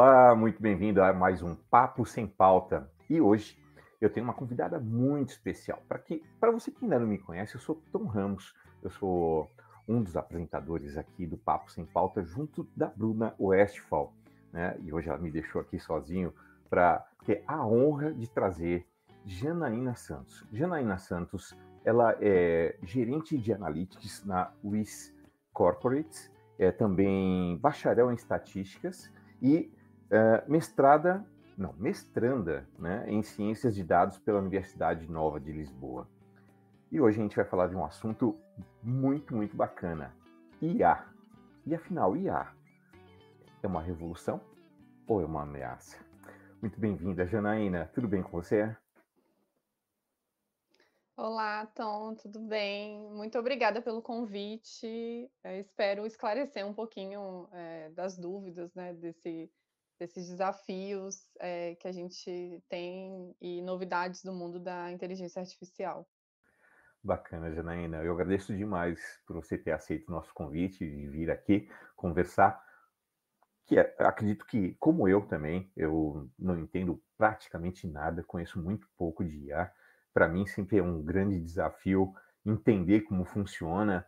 Olá, muito bem-vindo a mais um Papo Sem Pauta. E hoje eu tenho uma convidada muito especial. Para você que ainda não me conhece, eu sou Tom Ramos, eu sou um dos apresentadores aqui do Papo Sem Pauta, junto da Bruna Westphal. Né? E hoje ela me deixou aqui sozinho para ter a honra de trazer Janaína Santos. Janaína Santos, ela é gerente de analytics na WIS Corporate, é também bacharel em estatísticas e é, mestrada, não, mestranda né, em Ciências de Dados pela Universidade Nova de Lisboa. E hoje a gente vai falar de um assunto muito, muito bacana: IA. E afinal, IA é uma revolução ou é uma ameaça? Muito bem-vinda, Janaína. Tudo bem com você? Olá, Tom, tudo bem? Muito obrigada pelo convite. Eu espero esclarecer um pouquinho é, das dúvidas né, desse desses desafios é, que a gente tem e novidades do mundo da inteligência artificial. Bacana, Janaína. Eu agradeço demais por você ter aceito o nosso convite de vir aqui conversar. Que é, acredito que, como eu também, eu não entendo praticamente nada, conheço muito pouco de IA. Para mim, sempre é um grande desafio entender como funciona,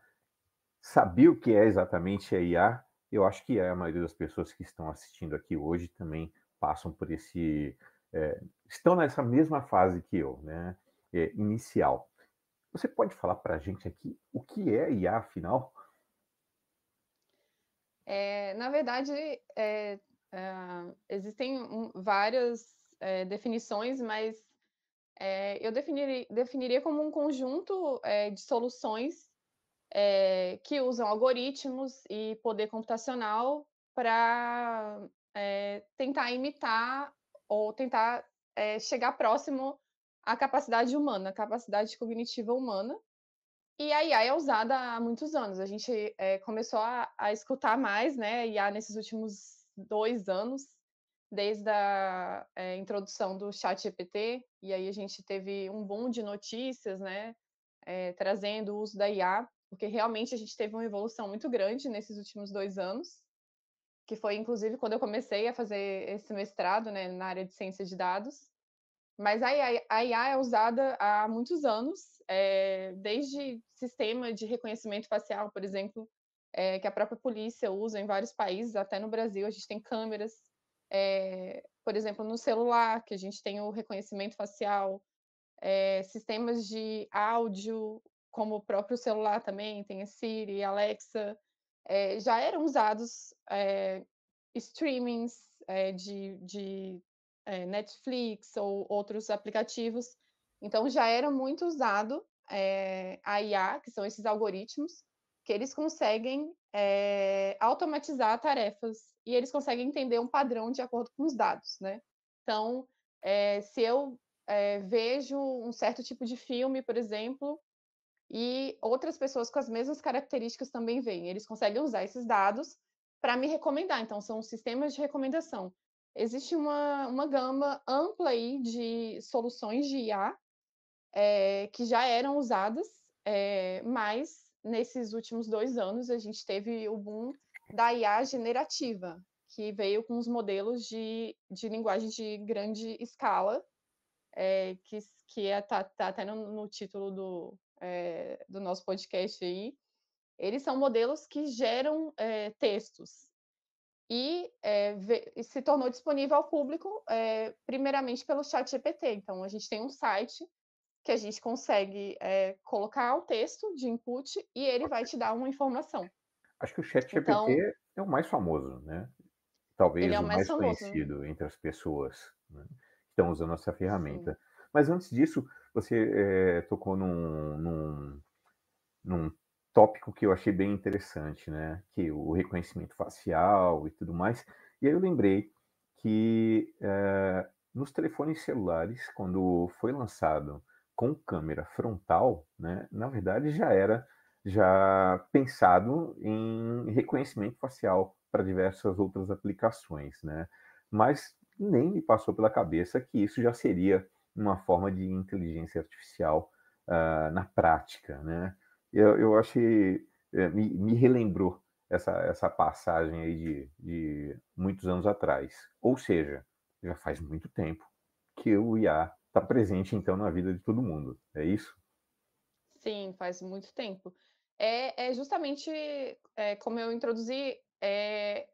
saber o que é exatamente a IA eu acho que é, a maioria das pessoas que estão assistindo aqui hoje também passam por esse. É, estão nessa mesma fase que eu, né? É, inicial. Você pode falar para a gente aqui o que é IA, afinal? É, na verdade, é, ah, existem várias é, definições, mas eu definiria, definiria, como um conjunto de soluções é, que usam algoritmos e poder computacional para é, eh, tentar imitar ou tentar é, chegar próximo à capacidade humana, à capacidade cognitiva humana. E a IA é usada há muitos anos. A gente começou a, a, escutar mais, né, IA nesses últimos dois anos, desde a introdução do Chat E aí a gente teve um boom de notícias, né, trazendo o uso da IA porque realmente a gente teve uma evolução muito grande nesses últimos dois anos, que foi inclusive quando eu comecei a fazer esse mestrado né, na área de ciência de dados. Mas a IA, a IA é usada há muitos anos, é, desde sistema de reconhecimento facial, por exemplo, é, que a própria polícia usa em vários países, até no Brasil, a gente tem câmeras, é, por exemplo, no celular, que a gente tem o reconhecimento facial, é, sistemas de áudio, como o próprio celular também, tem a Siri, a Alexa, é, já eram usados é, streamings é, de, de Netflix ou outros aplicativos. Então já era muito usado a IA, que são esses algoritmos, que eles conseguem automatizar tarefas e eles conseguem entender um padrão de acordo com os dados, né? Então, se eu vejo um certo tipo de filme, por exemplo, e outras pessoas com as mesmas características também vêm. Eles conseguem usar esses dados para me recomendar. Então, são sistemas de recomendação. Existe uma, uma gama ampla aí de soluções de IA é, eh, que já eram usadas, é, mas nesses últimos dois anos a gente teve o boom da IA generativa, que veio com os modelos de, de linguagem de grande escala, é, que está que é, tá, tá, até no, no, título do, nosso podcast aí, eles são modelos que geram é, textos e é, se tornou disponível ao público é, primeiramente pelo chat GPT. Então, a gente tem um site que a gente consegue colocar o texto de input e ele vai te dar uma informação. Acho que o chat GPT então, é o mais famoso, né? Talvez é o, o mais, famoso, né? conhecido né? entre as pessoas né? que estão usando essa ferramenta. Sim. Mas antes disso, você tocou num, num num tópico que eu achei bem interessante, né? Que o reconhecimento facial e tudo mais. E aí eu lembrei que é, nos telefones celulares, quando foi lançado com câmera frontal, né, na verdade já era já pensado em reconhecimento facial para diversas outras aplicações, né? Mas nem me passou pela cabeça que isso já seria uma forma de inteligência artificial uh, na prática, né? eu, eu achei, eh, me, me relembrou essa, essa passagem aí de, de muitos anos atrás. Ou seja, já faz muito tempo que o IA está presente, então, na vida de todo mundo, é isso? Sim, faz muito tempo. É, é justamente é, como eu introduzi, é,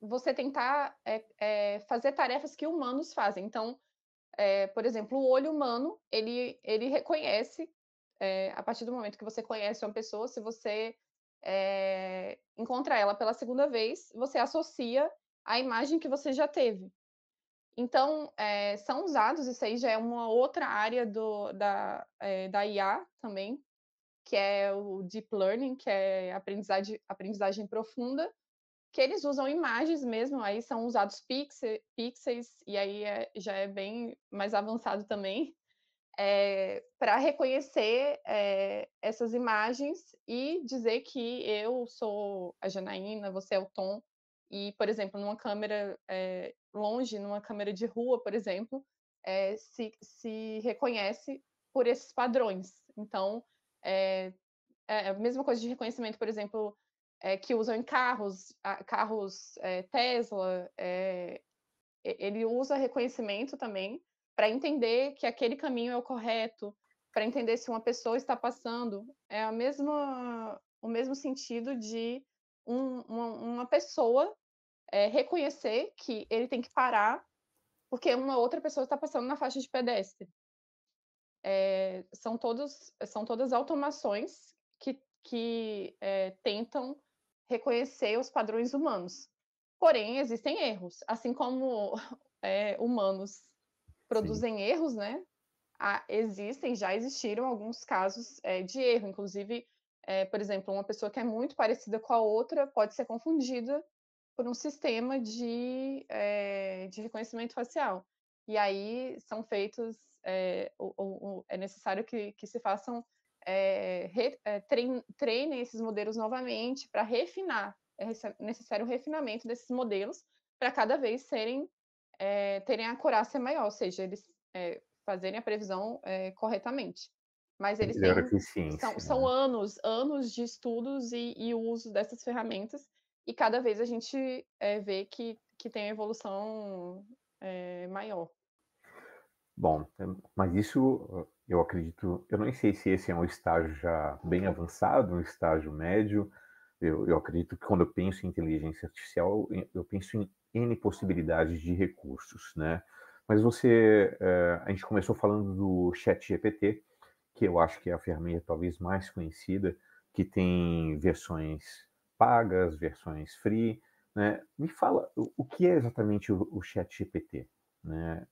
você tentar é, é, fazer tarefas que humanos fazem. Então, é, por exemplo, o olho humano, ele, ele reconhece é, a partir do momento que você conhece uma pessoa, se você é, encontra ela pela segunda vez, você associa a imagem que você já teve. Então, é, são usados, isso aí já é uma outra área do, da, é, da IA também, que é o Deep Learning, que é aprendizagem, aprendizagem profunda, que eles usam imagens mesmo, aí são usados pixels, e aí é, já é bem mais avançado também, é, eh, para reconhecer é, essas imagens e dizer que eu sou a Janaína, você é o Tom. E, por exemplo, numa câmera é, longe, numa câmera de rua, por exemplo, se, se reconhece por esses padrões. Então, é, é, a mesma coisa de reconhecimento, por exemplo, que usam em carros, carros Tesla, ele usa reconhecimento também para entender que aquele caminho é o correto, para entender se uma pessoa está passando. É a mesma, o mesmo sentido de um, uma, uma, pessoa é, reconhecer que ele tem que parar porque uma outra pessoa está passando na faixa de pedestre. É, são, todos, são todas automações que, que é, tentam reconhecer os padrões humanos. Porém, existem erros, assim como é, humanos produzem Sim. erros, né? Ah, existem, já existiram alguns casos é, de erro, inclusive, é, por exemplo, uma pessoa que é muito parecida com a outra pode ser confundida por um sistema de, é, de reconhecimento facial. E aí são feitos, é, é necessário que, que se façam, re, trein, treinem esses modelos novamente para refinar, é necessário o refinamento desses modelos para cada vez serem é, terem a acurácia maior, ou seja, eles é, fazerem a previsão é, corretamente. Mas eles têm, são, são, né? anos, anos de estudos e, e, uso dessas ferramentas, e cada vez a gente vê que, que tem uma evolução maior. Bom, mas isso eu acredito, eu não sei se esse é um estágio já bem avançado, um estágio médio. Eu, eu acredito que quando eu penso em inteligência artificial, eu penso em N possibilidades de recursos, né? Mas você, uh, a gente começou falando do ChatGPT, que eu acho que é a ferramenta talvez mais conhecida, que tem versões pagas, versões free, né? Me fala o, que é exatamente o, o ChatGPT, né?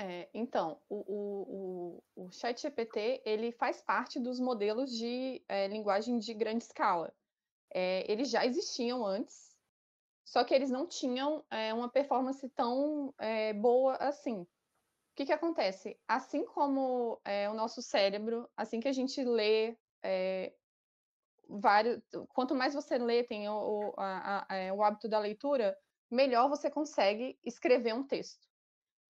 É, então, o, o, o ChatGPT ele faz parte dos modelos de é, linguagem de grande escala. É, eles já existiam antes, só que eles não tinham é, uma performance tão é, boa assim. O que, que acontece? Assim como é, o nosso cérebro, assim que a gente lê vários. Quanto mais você lê, tem o, o, a, a, é, o hábito da leitura, melhor você consegue escrever um texto.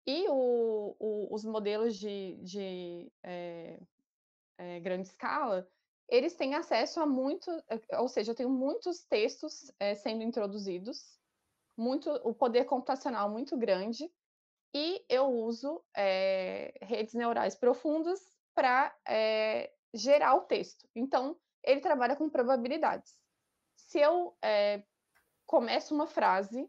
E o, os modelos de, de grande escala eles têm acesso a muito, eh, ou seja, eu tenho muitos textos é, sendo introduzidos, muito, o poder computacional muito grande, e eu uso é, redes neurais profundas para é, gerar o texto. Então, ele trabalha com probabilidades. Se eu começo uma frase,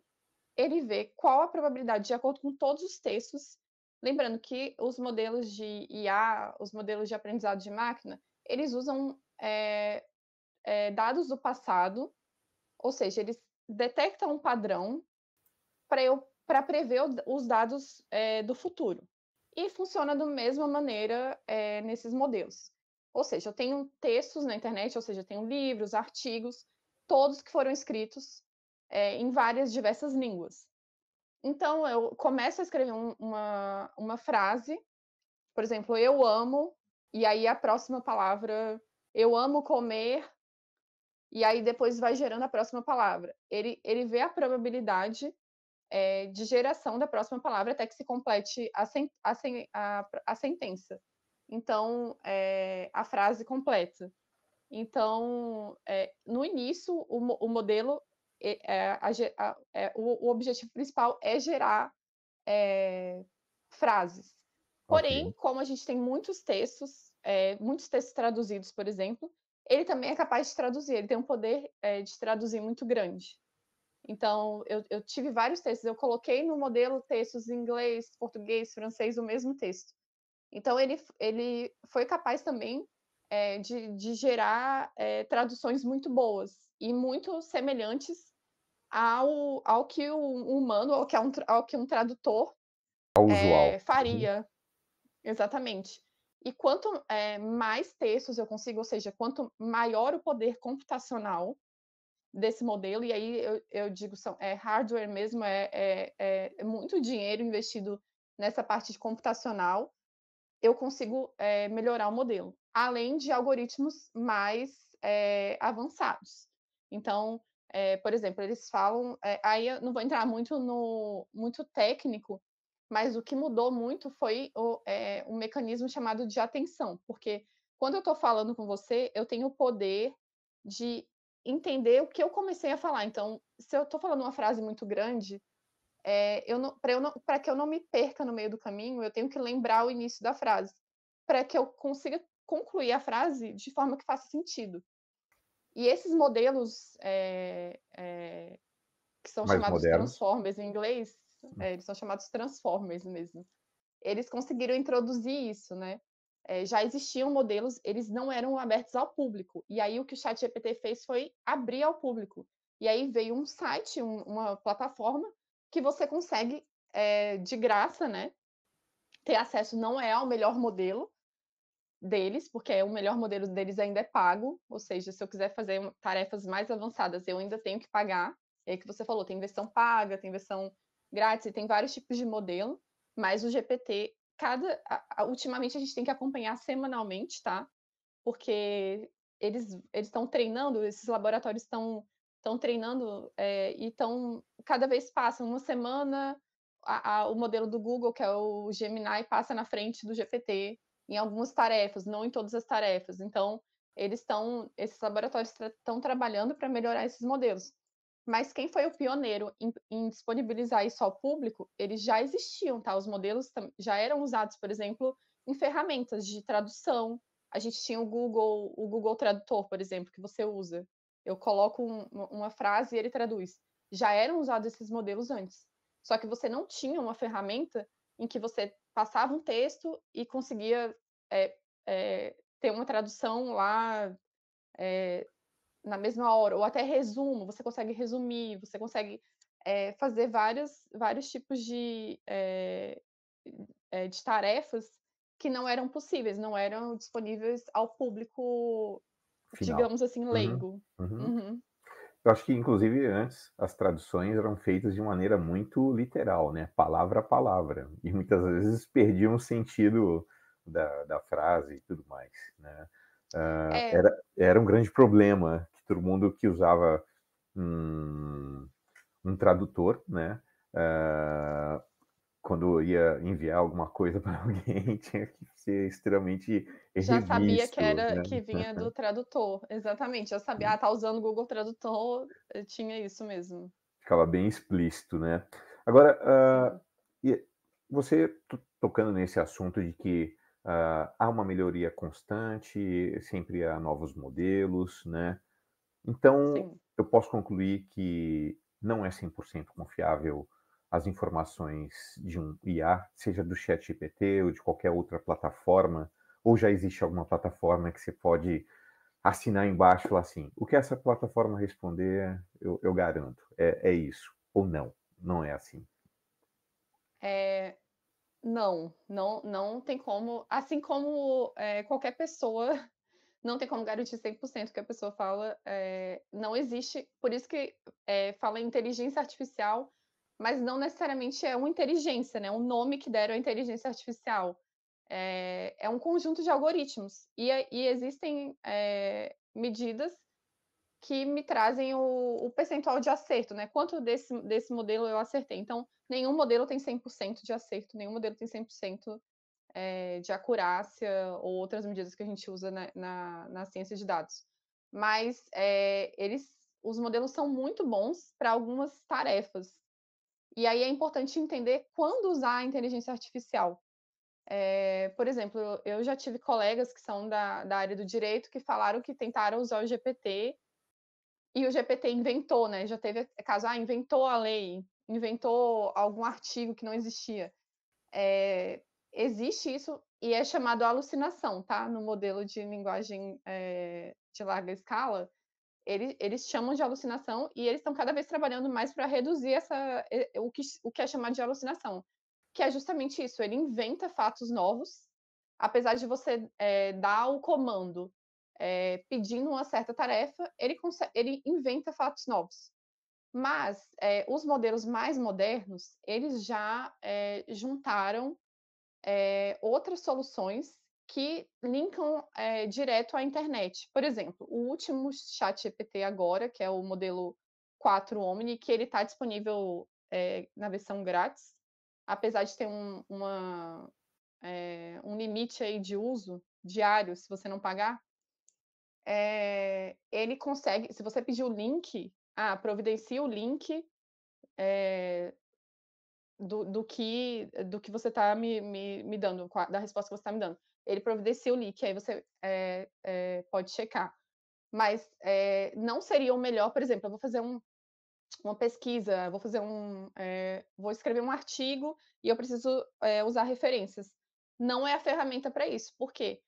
ele vê qual a probabilidade de acordo com todos os textos. Lembrando que os modelos de IA, os modelos de aprendizado de máquina, eles usam é, é, dados do passado, ou seja, eles detectam um padrão para prever os dados é, do futuro. E funciona da mesma maneira nesses modelos. Ou seja, eu tenho textos na internet, ou seja, eu tenho livros, artigos, todos que foram escritos em várias diversas línguas. Então, eu começo a escrever um, uma, uma frase, por exemplo, eu amo, e aí a próxima palavra eu amo comer, e aí depois vai gerando a próxima palavra. Ele, ele vê a probabilidade é, de geração da próxima palavra até que se complete a, sen, a, sen, a, a sentença. Então, é, a frase completa. Então, é, no início, o, o modelo, é, a, é, o, o, objetivo principal é gerar frases. Porém, okay. como a gente tem muitos textos, é, muitos textos traduzidos, por exemplo, ele também é capaz de traduzir, ele tem um poder é, de traduzir muito grande. Então, eu, eu, tive vários textos, eu coloquei no modelo textos em inglês, português, francês, o mesmo texto. Então, ele, ele foi capaz também é, de, de, gerar é, traduções muito boas e muito semelhantes ao, ao que um humano, ao que é um, ao que um tradutor ao uhum. faria. Exatamente. E quanto é, mais textos eu consigo, ou seja, quanto maior o poder computacional desse modelo, e aí eu, eu digo, são, é hardware mesmo, é, é, é, é muito dinheiro investido nessa parte de computacional, eu consigo é, melhorar o modelo, além de algoritmos mais é, avançados. Então, é, por exemplo, eles falam, aí eu não vou entrar muito no muito técnico, mas o que mudou muito foi o, é, um mecanismo chamado de atenção, porque quando eu estou falando com você, eu tenho o poder de entender o que eu comecei a falar. Então, se eu estou falando uma frase muito grande, é, eh, para que eu não me perca no meio do caminho, eu tenho que lembrar o início da frase, para que eu consiga concluir a frase de forma que faça sentido. E esses modelos é, é, que são Mais chamados modernos. transformers em inglês é, eles são chamados Transformers mesmo. Eles conseguiram introduzir isso, né? É, já existiam modelos, eles não eram abertos ao público. E aí o que o ChatGPT fez foi abrir ao público. E aí veio um site, um, uma plataforma que você consegue é, de graça, né? Ter acesso não é ao melhor modelo deles, porque o melhor modelo deles ainda é pago. Ou seja, se eu quiser fazer tarefas mais avançadas, eu ainda tenho que pagar. É que você falou, tem versão paga, tem versão grátis, tem vários tipos de modelo, mas o GPT, cada. A, a, ultimamente a gente tem que acompanhar semanalmente, tá? Porque eles estão treinando, esses laboratórios estão estão treinando é, e estão cada vez passa uma semana a, a, o modelo do Google que é o Gemini passa na frente do GPT em algumas tarefas, não em todas as tarefas. Então eles estão esses laboratórios estão tra trabalhando para melhorar esses modelos. Mas quem foi o pioneiro em, em, disponibilizar isso ao público, eles já existiam, tá? Os modelos já eram usados, por exemplo, em ferramentas de tradução. A gente tinha o Google, o Google Tradutor, por exemplo, que você usa. Eu coloco um, uma frase e ele traduz. Já eram usados esses modelos antes. Só que você não tinha uma ferramenta em que você passava um texto e conseguia é, é, ter uma tradução lá é, na mesma hora, ou até resumo, você consegue resumir, você consegue é, fazer vários vários tipos de, é, de tarefas que não eram possíveis, não eram disponíveis ao público, Final. digamos assim, uhum. leigo. Uhum. Uhum. Uhum. Eu acho que, inclusive, antes as traduções eram feitas de maneira muito literal, né? Palavra a palavra. E muitas vezes perdiam o sentido da, da frase e tudo mais, né? Uh, é. era, era um grande problema que todo mundo que usava um, um tradutor, né? Uh, quando ia enviar alguma coisa para alguém, tinha que ser extremamente revisto, Já sabia que era né? que vinha do tradutor, exatamente. Já sabia, hum. ah, tá usando o Google Tradutor, eh, tinha isso mesmo. Ficava bem explícito, né? Agora, uh, você tocando nesse assunto de que Uh, há uma melhoria constante, sempre há novos modelos, né? Então, Sim. eu posso concluir que não é 100% confiável as informações de um IA, seja do chat GPT ou de qualquer outra plataforma, ou já existe alguma plataforma que você pode assinar embaixo assim, o que essa plataforma responder, eu, eu garanto, é, é isso, ou não, não é assim. É, não, não, não tem como. Assim como é, qualquer pessoa, não tem como garantir 100% que a pessoa fala. É, não existe. Por isso que é, fala inteligência artificial, mas não necessariamente é uma inteligência, né? Um nome que deram à inteligência artificial. É, um conjunto de algoritmos. E, e existem medidas que me trazem o, o, percentual de acerto, né? Quanto desse, desse modelo eu acertei. Então, nenhum modelo tem 100% de acerto, nenhum modelo tem 100% é, de acurácia ou outras medidas que a gente usa na, na, na ciência de dados. Mas é, eles, os modelos são muito bons para algumas tarefas. E aí é importante entender quando usar a inteligência artificial. É, por exemplo, eu já tive colegas que são da, da área do direito que falaram que tentaram usar o GPT e o GPT inventou, né? Já teve caso, ah, inventou a lei, inventou algum artigo que não existia. É, existe isso e é chamado alucinação, tá? No modelo de linguagem é, de larga escala, ele, eles chamam de alucinação e eles estão cada vez trabalhando mais para reduzir essa, o, que, o que é chamado de alucinação, que é justamente isso, ele inventa fatos novos, apesar de você é, dar o comando é, pedindo uma certa tarefa, ele, ele inventa fatos novos. Mas é, os modelos mais modernos, eles já é, juntaram outras soluções que linkam direto à internet. Por exemplo, o último chat GPT agora, que é o modelo 4 Omni, que ele está disponível na versão grátis, apesar de ter um, uma, um limite aí de uso diário, se você não pagar, é, ele consegue, se você pedir o link, ah, providencia o link é, do, do, que, do que você está me, me, me dando, da resposta que você está me dando. Ele providencia o link, aí você é, pode checar. Mas não seria o melhor, por exemplo, eu vou fazer um, uma pesquisa, vou fazer um, vou escrever um artigo e eu preciso usar referências. Não é a ferramenta para isso, por quê?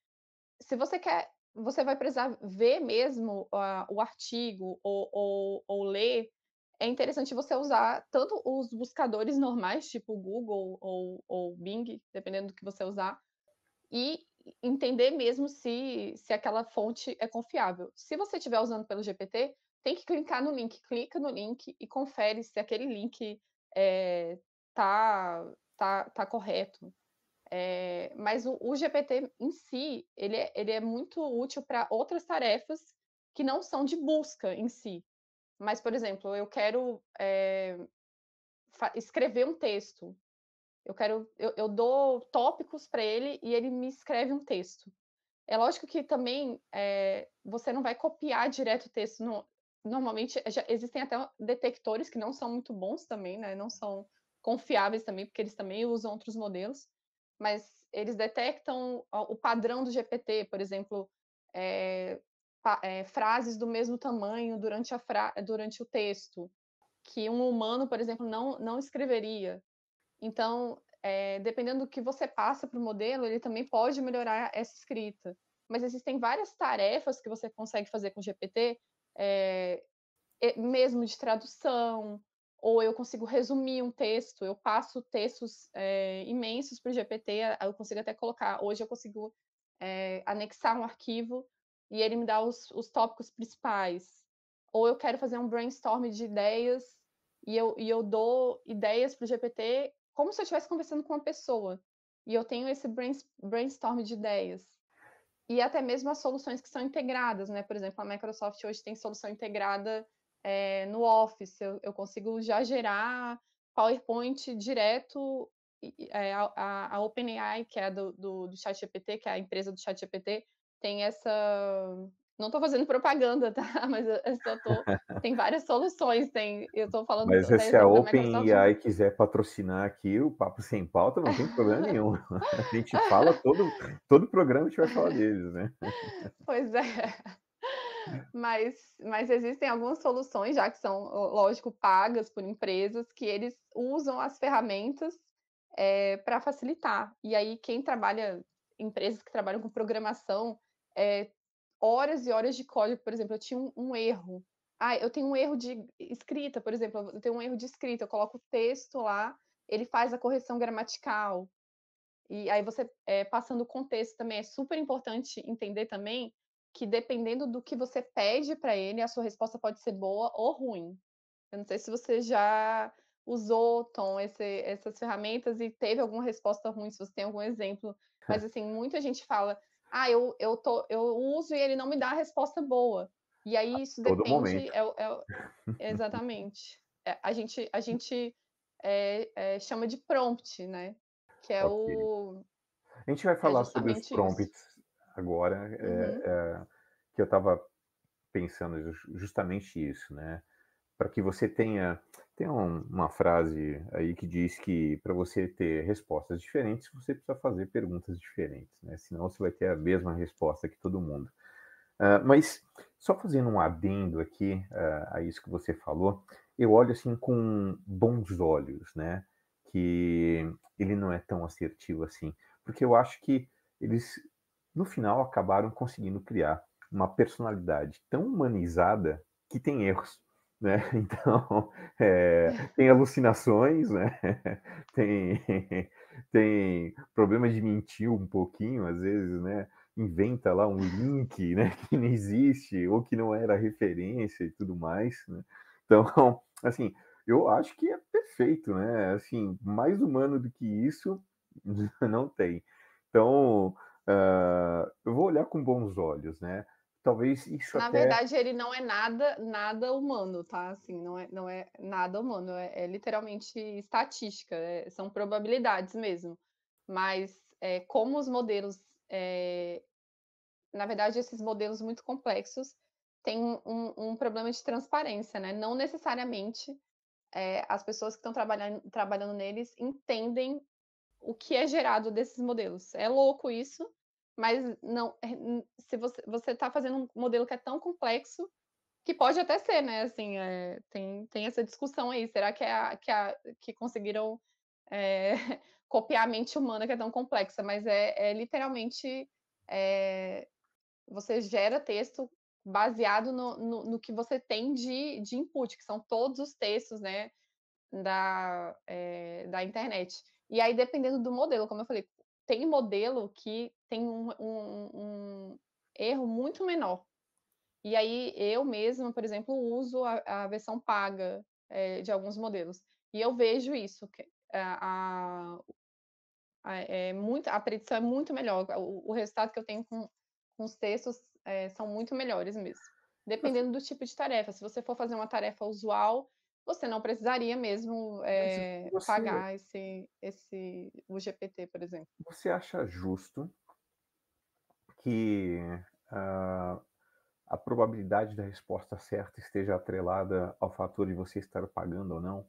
se você quer você vai precisar ver mesmo uh, o artigo ou, ou, ou, ler, é interessante você usar tanto os buscadores normais, tipo Google ou, ou Bing, dependendo do que você usar, e entender mesmo se, se aquela fonte é confiável. Se você estiver usando pelo GPT, tem que clicar no link, clica no link e confere se aquele link é, tá, tá correto. É, mas o, o, GPT em si, ele é, ele é muito útil para outras tarefas que não são de busca em si. Mas, por exemplo, eu quero é, escrever um texto. Eu quero, eu, eu dou tópicos para ele e ele me escreve um texto. É lógico que também é, você não vai copiar direto o texto. No, normalmente existem até detectores que não são muito bons também, né? Não são confiáveis também, porque eles também usam outros modelos mas eles detectam o padrão do GPT, por exemplo, é, é, frases do mesmo tamanho durante, a durante o texto, que um humano, por exemplo, não, não escreveria. Então, é, dependendo do que você passa para o modelo, ele também pode melhorar essa escrita. Mas existem várias tarefas que você consegue fazer com o GPT, mesmo de tradução, ou eu consigo resumir um texto, eu passo textos é, imensos para o GPT, eu consigo até colocar, hoje eu consigo é, anexar um arquivo e ele me dá os, os, tópicos principais. Ou eu quero fazer um brainstorm de ideias e eu, e eu dou ideias para o GPT como se eu estivesse conversando com uma pessoa. E eu tenho esse brainstorm de ideias. E até mesmo as soluções que são integradas, né? Por exemplo, a Microsoft hoje tem solução integrada é, no Office, eu, eu, consigo já gerar PowerPoint direto é, a, a OpenAI, que é do, do, do ChatGPT, que é a empresa do ChatGPT, tem essa... Não estou fazendo propaganda, tá? Mas eu, eu tô, tem várias soluções, tem... Eu estou falando... Mas se a né? OpenAI quiser patrocinar aqui o Papo Sem Pauta, não tem problema nenhum. A gente fala todo... Todo programa a gente vai falar deles, né? Pois é mas, mas existem algumas soluções, já que são, lógico, pagas por empresas, que eles usam as ferramentas é, eh, para facilitar. E aí, quem trabalha, empresas que trabalham com programação, é, horas e horas de código, por exemplo, eu tinha um, um, erro. Ah, eu tenho um erro de escrita, por exemplo, eu tenho um erro de escrita, eu coloco o texto lá, ele faz a correção gramatical. E aí você, é, passando o contexto também, é super importante entender também que dependendo do que você pede para ele, a sua resposta pode ser boa ou ruim. Eu não sei se você já usou, Tom, esse, essas ferramentas e teve alguma resposta ruim, se você tem algum exemplo. Mas, assim, muita gente fala, ah, eu, eu, tô, eu uso e ele não me dá a resposta boa. E aí isso Todo depende... É, é, exatamente. É, a gente, a gente é, é, chama de prompt, né? Que é okay. o... A gente vai é falar sobre os prompts agora, é, uhum. É, que eu estava pensando justamente isso, né? Para que você tenha. Tem uma frase aí que diz que para você ter respostas diferentes, você precisa fazer perguntas diferentes, né? Senão você vai ter a mesma resposta que todo mundo. Uh, mas só fazendo um adendo aqui uh, a isso que você falou, eu olho assim com bons olhos, né? Que ele não é tão assertivo assim, porque eu acho que eles no final acabaram conseguindo criar uma personalidade tão humanizada que tem erros. Né? Então, é, tem alucinações, né? tem, tem problema de mentir um pouquinho, às vezes, né? inventa lá um link né? que não existe ou que não era referência e tudo mais. Né? Então, assim, eu acho que é perfeito, né? Assim, mais humano do que isso não tem. Então, Uh, eu vou olhar com bons olhos, né? Talvez isso Na até... verdade, ele não é nada nada humano, tá? Assim, não é, não é nada humano, é, é literalmente estatística, é, são probabilidades mesmo. Mas é, como os modelos é, na verdade, esses modelos muito complexos têm um, um problema de transparência, né? Não necessariamente é, as pessoas que estão trabalhando, trabalhando neles entendem o que é gerado desses modelos. É louco isso, mas não é, se você está fazendo um modelo que é tão complexo que pode até ser, né? Assim, é, tem, tem essa discussão aí. Será que, é a, que, a, que conseguiram é, copiar a mente humana que é tão complexa? Mas é, é literalmente é, você gera texto baseado no, no, no, que você tem de, de input, que são todos os textos, né? Da, é, da internet. E aí, dependendo do modelo, como eu falei, tem modelo que tem um, um, um erro muito menor. E aí, eu mesma, por exemplo, uso a, a versão paga é, de alguns modelos. E eu vejo isso, que eh, a, a, é muito, a predição é muito melhor, o, o resultado que eu tenho com, com os textos é, são muito melhores mesmo. Dependendo do tipo de tarefa. Se você for fazer uma tarefa usual, você não precisaria mesmo é, você, pagar esse, esse o GPT, por exemplo. Você acha justo que uh, a probabilidade da resposta certa esteja atrelada ao fator de você estar pagando ou não,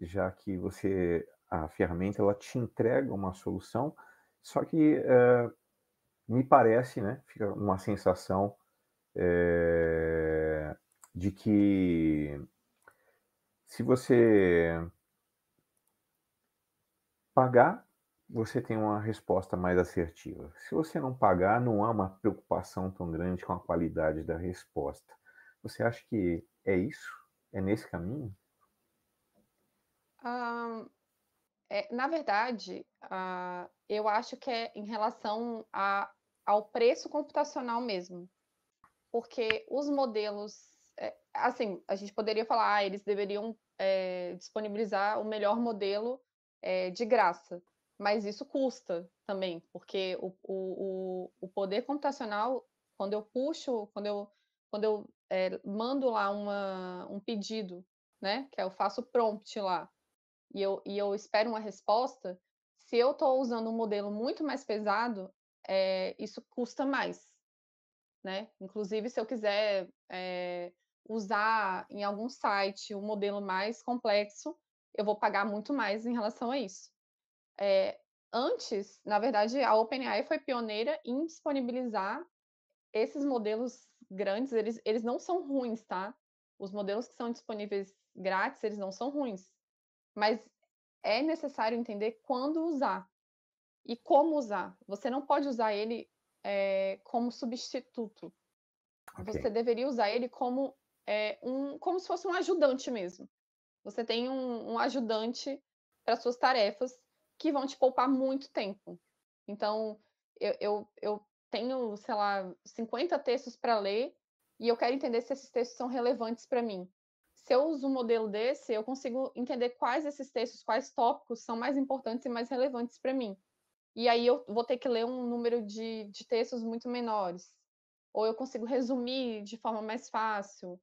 já que você a ferramenta ela te entrega uma solução, só que uh, me parece, né, fica uma sensação é, de que se você pagar, você tem uma resposta mais assertiva. Se você não pagar, não há uma preocupação tão grande com a qualidade da resposta. Você acha que é isso? É nesse caminho? é, na verdade, ah, eu acho que é em relação a, ao preço computacional mesmo. Porque os modelos assim, a gente poderia falar, ah, eles deveriam é, disponibilizar o melhor modelo é, de graça, mas isso custa também, porque o, o, o poder computacional, quando eu puxo, quando eu, quando eu é, mando lá uma, um pedido, né, que é eu faço prompt lá, e eu, e eu espero uma resposta, se eu estou usando um modelo muito mais pesado, isso custa mais, né? Inclusive, se eu quiser é, usar em algum site o um modelo mais complexo, eu vou pagar muito mais em relação a isso. É, antes, na verdade, a OpenAI foi pioneira em disponibilizar esses modelos grandes, eles, eles não são ruins, tá? Os modelos que são disponíveis grátis, eles não são ruins. Mas é necessário entender quando usar e como usar. Você não pode usar ele é, como substituto. Okay. Você deveria usar ele como é, um, como se fosse um ajudante mesmo. Você tem um, um ajudante para suas tarefas que vão te poupar muito tempo. Então, eu, eu, eu tenho, sei lá, 50 textos para ler e eu quero entender se esses textos são relevantes para mim. Se eu uso um modelo desse, eu consigo entender quais esses textos, quais tópicos são mais importantes e mais relevantes para mim. E aí eu vou ter que ler um número de, de textos muito menores. Ou eu consigo resumir de forma mais fácil.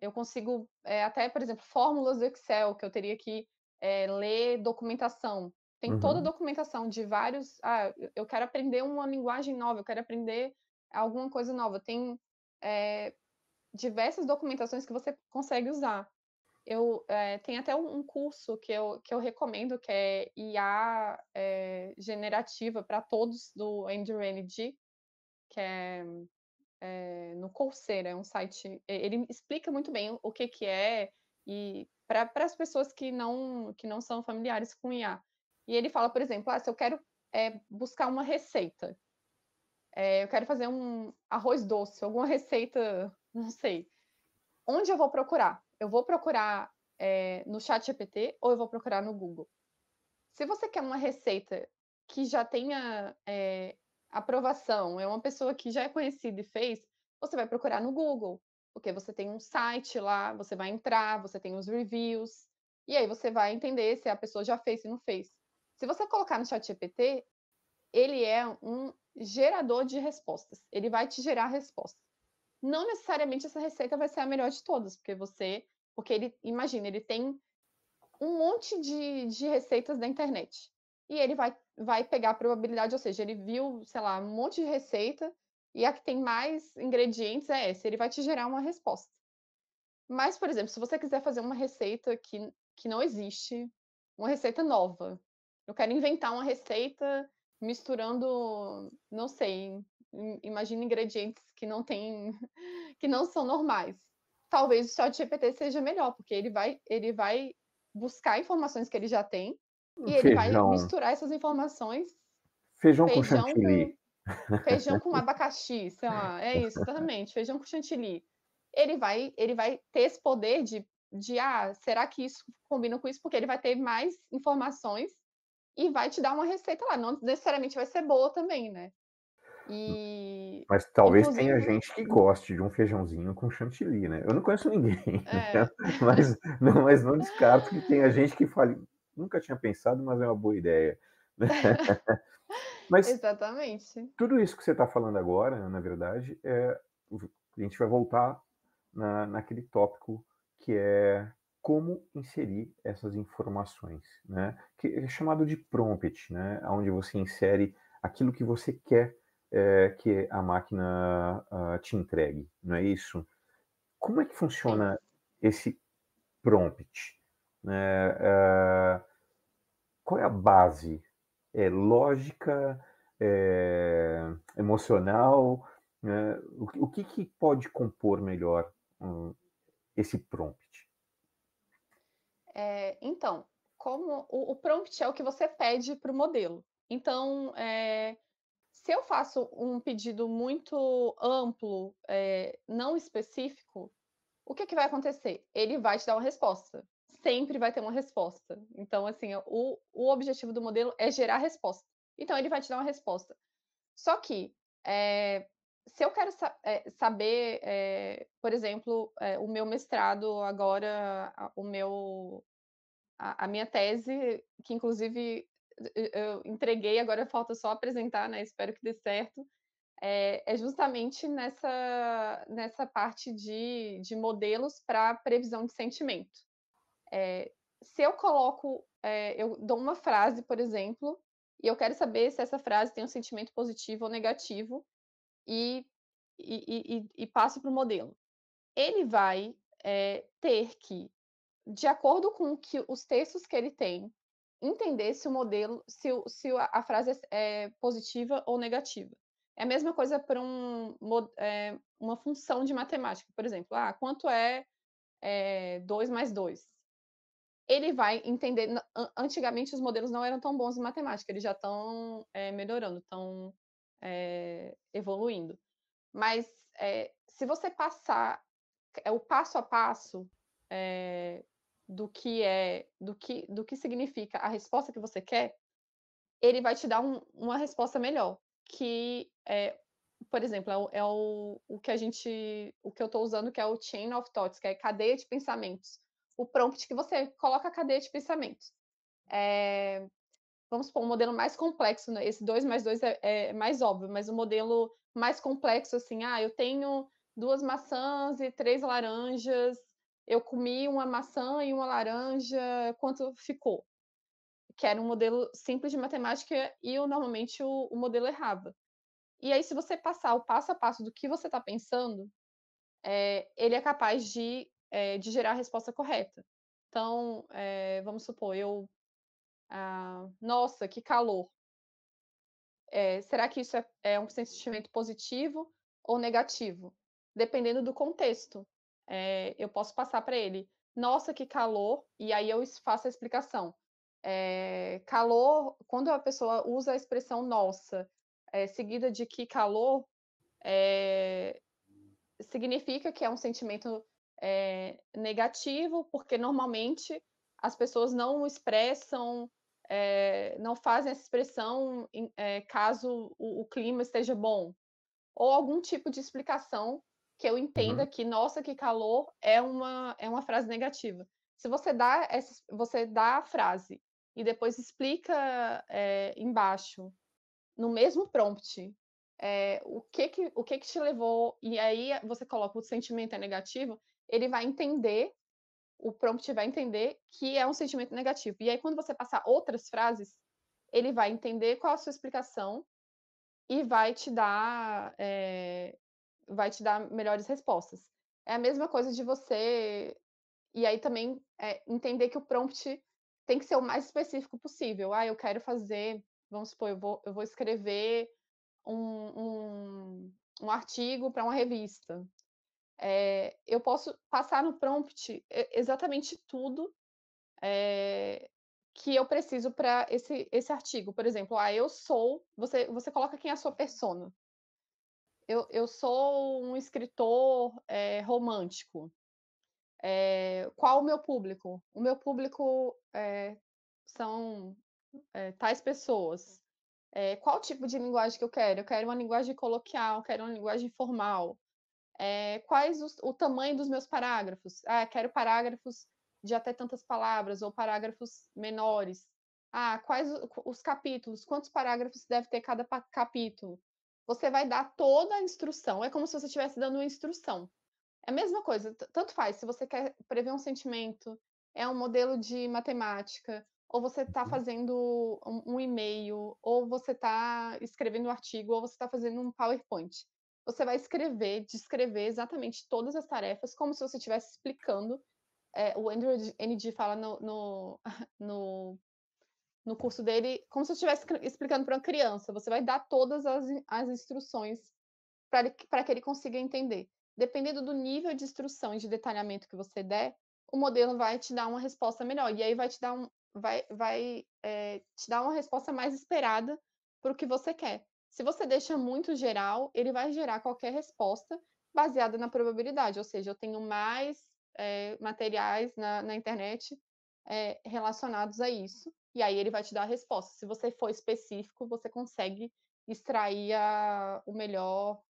Eu consigo, é, até, por exemplo, fórmulas do Excel, que eu teria que é, ler documentação. Tem uhum. toda a uhum. documentação de vários. Ah, eu quero aprender uma linguagem nova, eu quero aprender alguma coisa nova. Tem é, diversas documentações que você consegue usar. Eu é, tem até um curso que eu, que eu recomendo que é IA é, generativa para todos do Andrew Energy, que é é, no Coursera, é um site. Ele explica muito bem o que, que é e para as pessoas que não que não são familiares com IA. E ele fala, por exemplo, ah, se eu quero é, buscar uma receita, é, eu quero fazer um arroz doce, alguma receita, não sei. Onde eu vou procurar? Eu vou procurar é, no Chat GPT ou eu vou procurar no Google? Se você quer uma receita que já tenha aprovação é uma pessoa que já é conhecida e fez, você vai procurar no Google, porque você tem um site lá, você vai entrar, você tem os reviews, e aí você vai entender se a pessoa já fez, se não fez. Se você colocar no chat ele é um gerador de respostas, ele vai te gerar respostas. Não necessariamente essa receita vai ser a melhor de todas, porque você, porque ele, imagina, ele tem um monte de, de receitas da internet e ele vai, vai pegar a probabilidade, ou seja, ele viu, sei lá, um monte de receita e a que tem mais ingredientes é essa, ele vai te gerar uma resposta. Mas, por exemplo, se você quiser fazer uma receita que, que não existe, uma receita nova, eu quero inventar uma receita misturando, não sei, imagina ingredientes que não tem, que não são normais. Talvez o chat GPT seja melhor, porque ele vai, ele vai buscar informações que ele já tem e ele feijão. vai misturar essas informações. Feijão, feijão com chantilly. Com, feijão com abacaxi, sei lá. É isso, exatamente. Feijão com chantilly. Ele vai, ele vai ter esse poder de, de ah, será que isso combina com isso? Porque ele vai ter mais informações e vai te dar uma receita lá. Não necessariamente vai ser boa também, né? E... Mas talvez tenha gente que hum. goste de um feijãozinho com chantilly, né? Eu não conheço ninguém, é. né? mas, não, mas não descarto que tenha gente que fale, nunca tinha pensado, mas é uma boa ideia. Né? mas Exatamente. Tudo isso que você está falando agora, na verdade, é, a gente vai voltar na, naquele tópico que é como inserir essas informações, né? Que é chamado de prompt, né? Onde você insere aquilo que você quer é, que a máquina uh, te entregue, não é isso? Como é que funciona esse prompt? né ah, qual é a base? É lógica, é emocional? Né? O, que, que pode compor melhor hum, esse prompt? É, então, como o, o, prompt é o que você pede para o modelo. Então, é, se eu faço um pedido muito amplo, é, não específico, o que, que vai acontecer? Ele vai te dar uma resposta sempre vai ter uma resposta. Então, assim, o, o objetivo do modelo é gerar resposta. Então, ele vai te dar uma resposta. Só que, é, se eu quero sa é, saber, é, por exemplo, o meu mestrado agora, a, o meu, a, a, minha tese, que inclusive eu entreguei, agora falta só apresentar, né? Espero que dê certo. É, justamente nessa, nessa parte de, de modelos para previsão de sentimento. É, se eu coloco, é, eu dou uma frase, por exemplo, e eu quero saber se essa frase tem um sentimento positivo ou negativo, e, e, e, e passo para o modelo. Ele vai é, ter que, de acordo com que os textos que ele tem, entender se o modelo, se, o, se a frase é, é positiva ou negativa. É a mesma coisa para um, é, uma função de matemática, por exemplo. Ah, quanto é, é 2 mais 2? ele vai entender. Antigamente os modelos não eram tão bons em matemática, eles já estão é, eh, melhorando, estão é, eh, evoluindo. Mas é, se você passar é, o passo a passo do que é, do que, do que significa a resposta que você quer, ele vai te dar um, uma resposta melhor. Que é, por exemplo, é, é, o, o que a gente, o que eu estou usando que é o chain of thoughts, que é cadeia de pensamentos o prompt que você coloca a cadeia de pensamento. É, eh, vamos supor, um modelo mais complexo, né? esse 2 mais 2 é, é, é, mais óbvio, mas um modelo mais complexo, assim, ah, eu tenho duas maçãs e três laranjas, eu comi uma maçã e uma laranja, quanto ficou? Que era um modelo simples de matemática e eu, normalmente o, o modelo errava. E aí, se você passar o passo a passo do que você está pensando, é, ele é capaz de é, de gerar a resposta correta. Então, é, vamos supor, eu. Ah, nossa, que calor! É, será que isso é, é, um sentimento positivo ou negativo? Dependendo do contexto, eu posso passar para ele. Nossa, que calor! E aí eu faço a explicação. calor, quando a pessoa usa a expressão nossa, seguida de que calor, significa que é um sentimento é, negativo, porque normalmente as pessoas não expressam, é, não fazem essa expressão em, é, caso o, o, clima esteja bom. Ou algum tipo de explicação que eu entenda uhum. que, nossa, que calor, é uma, é uma frase negativa. Se você dá, essa, você dá a frase e depois explica embaixo, no mesmo prompt, é, o que que, o que que te levou, e aí você coloca o sentimento é negativo, ele vai entender, o prompt vai entender que é um sentimento negativo. E aí, quando você passar outras frases, ele vai entender qual a sua explicação e vai te dar, é, vai te dar melhores respostas. É a mesma coisa de você, e aí também é, entender que o prompt tem que ser o mais específico possível. Ah, eu quero fazer, vamos supor, eu vou, eu vou escrever um, um, um artigo para uma revista. É, eu posso passar no prompt exatamente tudo é, que eu preciso para esse, esse artigo. Por exemplo, ah, eu sou. Você, você coloca quem é a sua persona. Eu, eu sou um escritor é, romântico. qual o meu público? O meu público são tais pessoas. qual tipo de linguagem que eu quero? Eu quero uma linguagem coloquial, eu quero uma linguagem formal é, quais os, o tamanho dos meus parágrafos? Ah, quero parágrafos de até tantas palavras ou parágrafos menores. Ah, quais os capítulos? Quantos parágrafos deve ter cada capítulo? Você vai dar toda a instrução. É como se você estivesse dando uma instrução. É a mesma coisa, tanto faz. Se você quer prever um sentimento, é um modelo de matemática, ou você está uhum. fazendo um, um e-mail, ou você está escrevendo um artigo, ou você está fazendo um PowerPoint você vai escrever, descrever exatamente todas as tarefas, como se você estivesse explicando. É, o Andrew NG fala no, no, no, no, curso dele, como se você estivesse explicando para uma criança. Você vai dar todas as, as instruções para que ele consiga entender. Dependendo do nível de instrução e de detalhamento que você der, o modelo vai te dar uma resposta melhor. E aí vai te dar um, vai, vai é, te dar uma resposta mais esperada para o que você quer. Se você deixa muito geral, ele vai gerar qualquer resposta baseada na probabilidade, ou seja, eu tenho mais é, materiais na, na internet é, relacionados a isso, e aí ele vai te dar a resposta. Se você for específico, você consegue extrair a, o melhor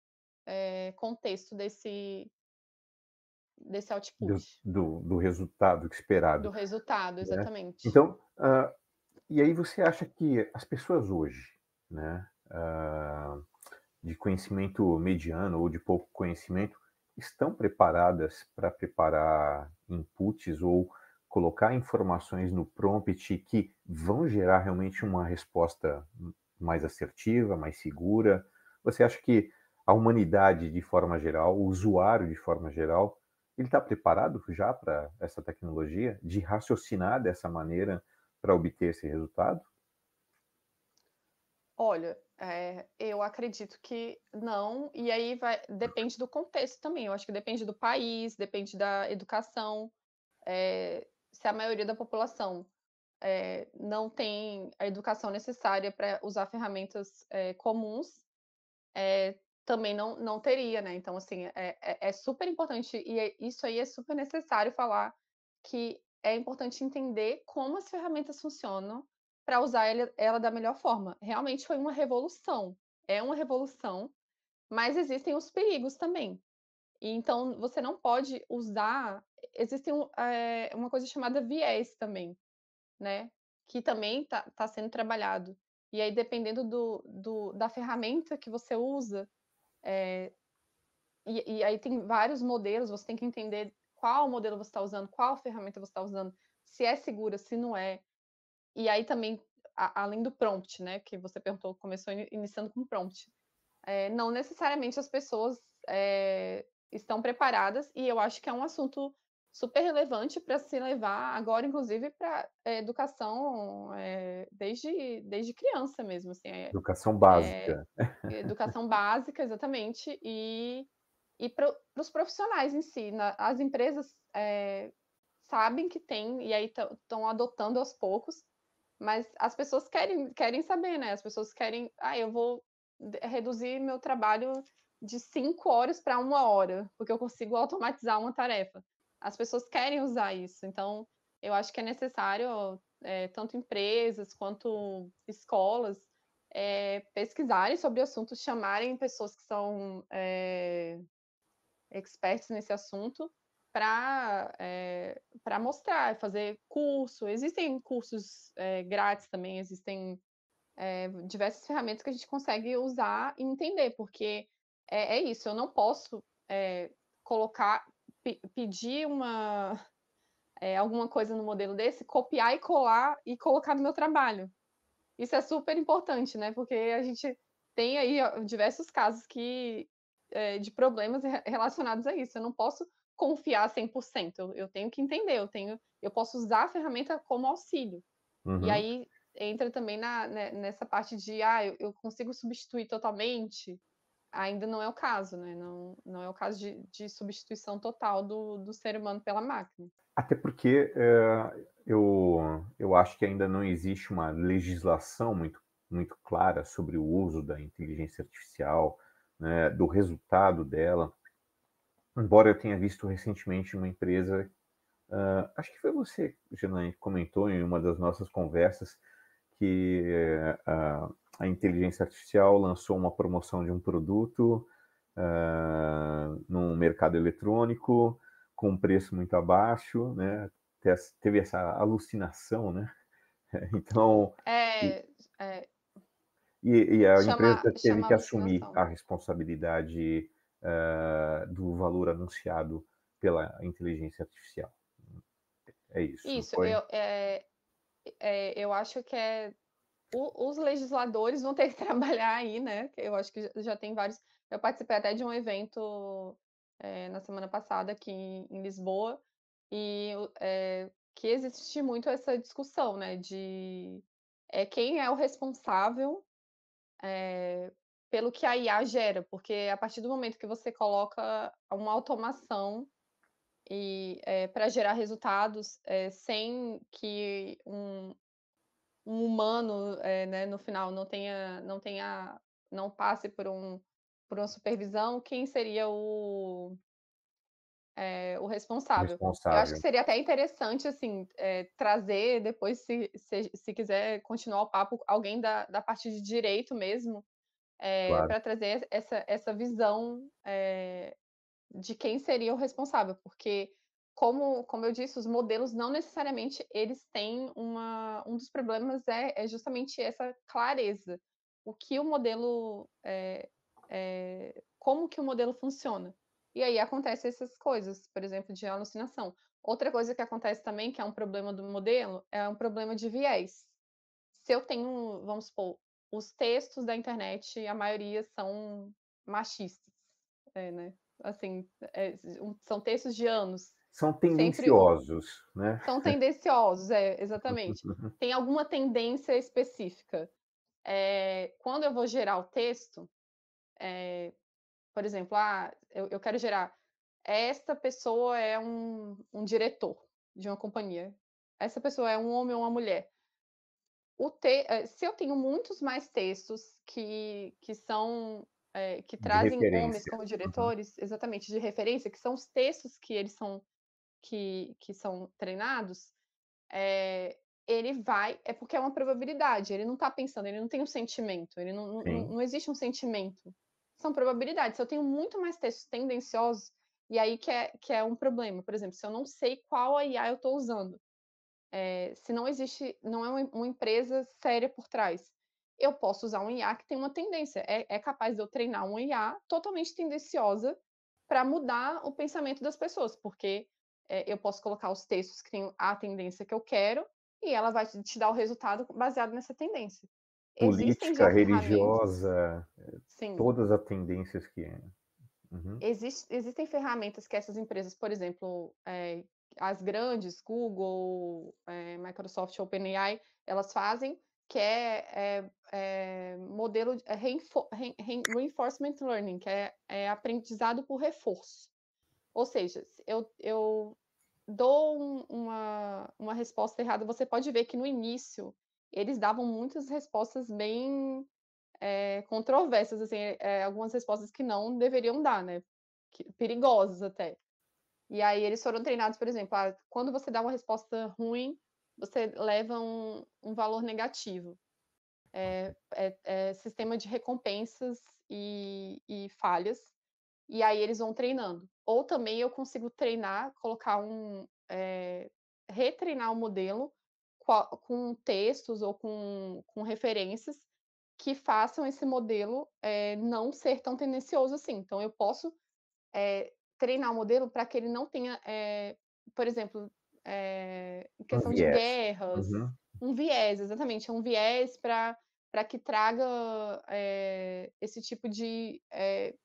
é, contexto desse, desse output. Do, do, do, resultado esperado. Do resultado, né? exatamente. Então, uh, e aí você acha que as pessoas hoje, né, uh, de conhecimento mediano ou de pouco conhecimento estão preparadas para preparar inputs ou colocar informações no prompt que vão gerar realmente uma resposta mais assertiva, mais segura? Você acha que a humanidade de forma geral, o usuário de forma geral, ele está preparado já para essa tecnologia de raciocinar dessa maneira para obter esse resultado? Olha, é, eu acredito que não, e aí vai, depende do contexto também. Eu acho que depende do país, depende da educação. É, se a maioria da população é, não tem a educação necessária para usar ferramentas é, comuns, é, também não, não teria, né? Então, assim, é, é super importante, e isso aí é super necessário falar que é importante entender como as ferramentas funcionam para usar ela da melhor forma. Realmente foi uma revolução. É uma revolução, mas existem os perigos também. E, então, você não pode usar. Existe um, é, uma coisa chamada viés também, né? Que também está tá sendo trabalhado. E aí, dependendo do, do, da ferramenta que você usa, é, e, e, aí tem vários modelos, você tem que entender qual modelo você está usando, qual ferramenta você está usando, se é segura, se não é. E aí também, a, além do prompt, né, que você perguntou, começou iniciando com prompt. É, não necessariamente as pessoas é, estão preparadas, e eu acho que é um assunto super relevante para se levar agora, inclusive, para é, educação é, desde, desde criança mesmo. Assim, é, educação é, básica. educação básica, exatamente, e, e para os profissionais em si. Na, as empresas é, sabem que tem, e aí estão adotando aos poucos, mas as pessoas querem, querem saber, né? As pessoas querem, ah, eu vou reduzir meu trabalho de cinco horas para uma hora, porque eu consigo automatizar uma tarefa. As pessoas querem usar isso, então eu acho que é necessário é, tanto empresas quanto escolas é, pesquisarem sobre o assunto, chamarem pessoas que são é, eh, expertos nesse assunto para é, eh, mostrar, fazer curso. Existem cursos é, grátis também, existem é, diversas ferramentas que a gente consegue usar e entender, porque é, é isso, eu não posso colocar, pedir uma alguma coisa no modelo desse, copiar e colar e colocar no meu trabalho. Isso é super importante, né? Porque a gente tem aí diversos casos que, de problemas relacionados a isso. Eu não posso confiar 100%. Eu, eu tenho que entender, eu tenho, eu posso usar a ferramenta como auxílio. Uhum. E aí entra também na, né, nessa parte de, ah, eu, eu, consigo substituir totalmente. Ainda não é o caso, né? Não, não é o caso de, de substituição total do, do ser humano pela máquina. Até porque é, eu, eu acho que ainda não existe uma legislação muito, muito clara sobre o uso da inteligência artificial, né, do resultado dela embora eu tenha visto recentemente uma empresa, uh, acho que foi você, que comentou em uma das nossas conversas que uh, a inteligência artificial lançou uma promoção de um produto uh, ah, no mercado eletrônico com um preço muito abaixo, né? Teve essa alucinação, né? Então. É, e, é, e, e a chama, empresa teve que assumir a responsabilidade uh, do valor anunciado pela inteligência artificial. É isso. Isso, eu, é, é, eu acho que é os legisladores vão ter que trabalhar aí, né? Eu acho que já tem vários. Eu participei até de um evento é, na semana passada aqui em Lisboa e é, que existe muito essa discussão, né? De é, quem é o responsável é, pelo que a IA gera, porque a partir do momento que você coloca uma automação e é, eh, para gerar resultados é, sem que um, um humano é, né, no final não tenha não tenha não passe por um por uma supervisão quem seria o o responsável. responsável. Eu acho que seria até interessante assim trazer depois se, se, se quiser continuar o papo alguém da, da parte de direito mesmo é, claro. para trazer essa, essa visão é, de quem seria o responsável, porque como, como eu disse, os modelos não necessariamente eles têm uma um dos problemas é, é justamente essa clareza, o que o modelo eh, como que o modelo funciona. E aí acontecem essas coisas, por exemplo, de alucinação. Outra coisa que acontece também, que é um problema do modelo, é um problema de viés. Se eu tenho, vamos supor, os textos da internet, a maioria são machistas, é, né? Assim, é, são textos de anos. São tendenciosos, Sempre... né? São tendenciosos, é, exatamente. Tem alguma tendência específica. É, quando eu vou gerar o texto, é, por exemplo, ah, eu, eu, quero gerar esta pessoa é um, um diretor de uma companhia. Essa pessoa é um homem ou uma mulher te... Eh, se eu tenho muitos mais textos que, que são é, que trazem nomes como uhum. diretores, exatamente de referência, que são os textos que eles são que, que são treinados, é, ele vai é porque é uma probabilidade. Ele não está pensando, ele não tem um sentimento, ele não, não, não existe um sentimento. São probabilidades. Se eu tenho muito mais textos tendenciosos e aí que é, que é um problema. Por exemplo, se eu não sei qual IA eu estou usando, é, se não existe, não é uma, empresa séria por trás. Eu posso usar um IA que tem uma tendência. É, é capaz de eu treinar um IA totalmente tendenciosa para mudar o pensamento das pessoas, porque é, eu posso colocar os textos que têm a tendência que eu quero e ela vai te dar o resultado baseado nessa tendência. Política, religiosa, eh, Sim. todas as tendências que. É. Uhum. Existe, existem ferramentas que essas empresas, por exemplo, é, as grandes, Google, é, Microsoft, OpenAI, elas fazem, que é, é modelo de, reinfo, reinforcement learning, que é, é, aprendizado por reforço. Ou seja, eu, eu dou um, uma, uma resposta errada, você pode ver que no início eles davam muitas respostas bem é, controversas, assim, é, algumas respostas que não deveriam dar, né? Que, perigosas até. E aí eles foram treinados, por exemplo, ah, quando você dá uma resposta ruim, você leva um, um valor negativo. É, é, é, sistema de recompensas e, e, falhas. E aí eles vão treinando. Ou também eu consigo treinar, colocar um. É, retreinar o modelo com textos ou com, com referências que façam esse modelo é, não ser tão tendencioso assim. Então eu posso é, treinar o modelo para que ele não tenha, é, por exemplo, é, questão um de guerras, uhum. um viés, exatamente, é um viés para que traga é, esse tipo de. É,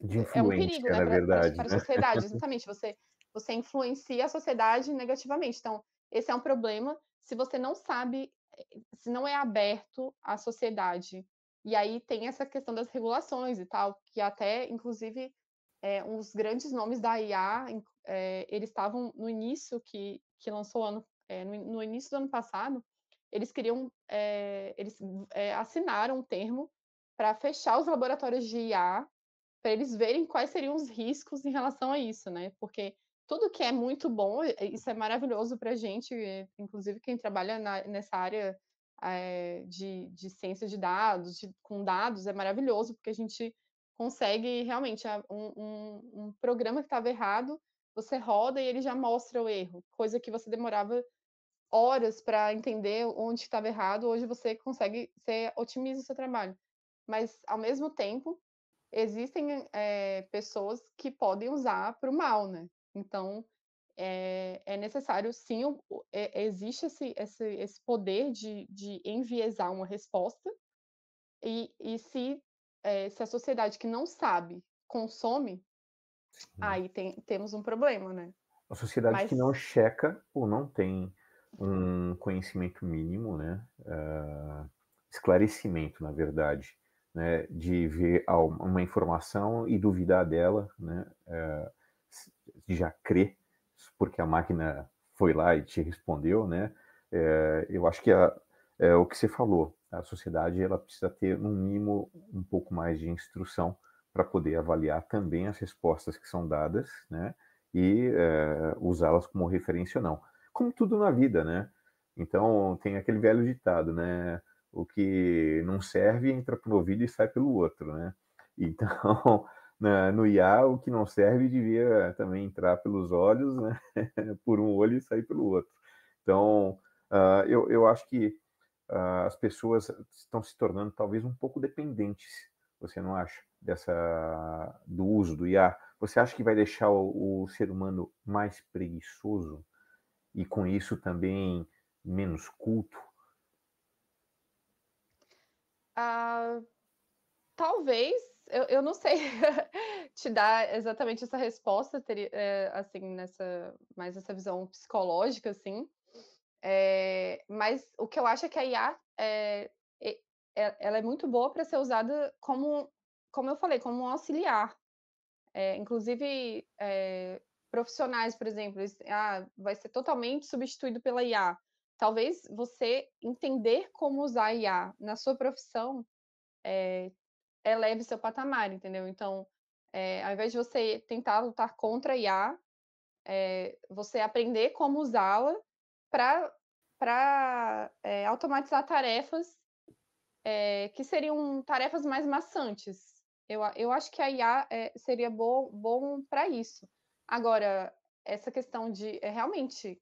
de influência, é um perigo, né, verdade. Para a né? sociedade, exatamente. Você, você influencia a sociedade negativamente. Então, esse é um problema se você não sabe, se não é aberto à sociedade. E aí tem essa questão das regulações e tal, que até, inclusive, é, os grandes nomes da IA, é, eles estavam no início que, que lançou ano, é, no, no, início do ano passado, eles queriam, é, eles é, assinaram um termo para fechar os laboratórios de IA, para eles verem quais seriam os riscos em relação a isso, né? Porque tudo que é muito bom, isso é maravilhoso para a gente, inclusive quem trabalha na, nessa área é, de, de ciência de dados, de, com dados, é maravilhoso, porque a gente consegue realmente um, um, um programa que estava errado, você roda e ele já mostra o erro, coisa que você demorava horas para entender onde estava errado, hoje você consegue, ser otimiza o seu trabalho. Mas, ao mesmo tempo, existem é, pessoas que podem usar para o mal, né? Então, é, é necessário, sim, é, existe esse, esse, esse poder de, de enviesar uma resposta, e, e se é, se a sociedade que não sabe consome, Sim. aí tem, temos um problema, né? A sociedade Mas... que não checa ou não tem um uhum. conhecimento mínimo, né? Uh, esclarecimento, na verdade, né? De ver uma informação e duvidar dela, né? Uh, já crer porque a máquina foi lá e te respondeu, né? Uh, eu acho que a, é o que você falou a sociedade ela precisa ter um mínimo um pouco mais de instrução para poder avaliar também as respostas que são dadas, né? E é, usá-las como referência ou não. Como tudo na vida, né? Então tem aquele velho ditado, né? O que não serve entra por um ouvido e sai pelo outro, né? Então na, no IA o que não serve devia também entrar pelos olhos, né? por um olho e sair pelo outro. Então uh, eu, eu acho que ah, as pessoas estão se tornando talvez um pouco dependentes, você não acha, dessa do uso do IA? Você acha que vai deixar o, o ser humano mais preguiçoso e com isso também menos culto? Uh, talvez, eu, eu não sei te dar exatamente essa resposta, é, assim, nessa, mais essa visão psicológica, assim, é, mas o que eu acho é que a IA é, é ela é muito boa para ser usada como, como eu falei, como um auxiliar. É, inclusive, eh, profissionais, por exemplo, ah, vai ser totalmente substituído pela IA. Talvez você entender como usar a IA na sua profissão eleve seu patamar, entendeu? Então, ao invés de você tentar lutar contra a IA, você aprender como usá-la para é, eh, automatizar tarefas é, que seriam tarefas mais maçantes. Eu, eu acho que a IA é, eh, seria bo, bom para isso. Agora, essa questão de realmente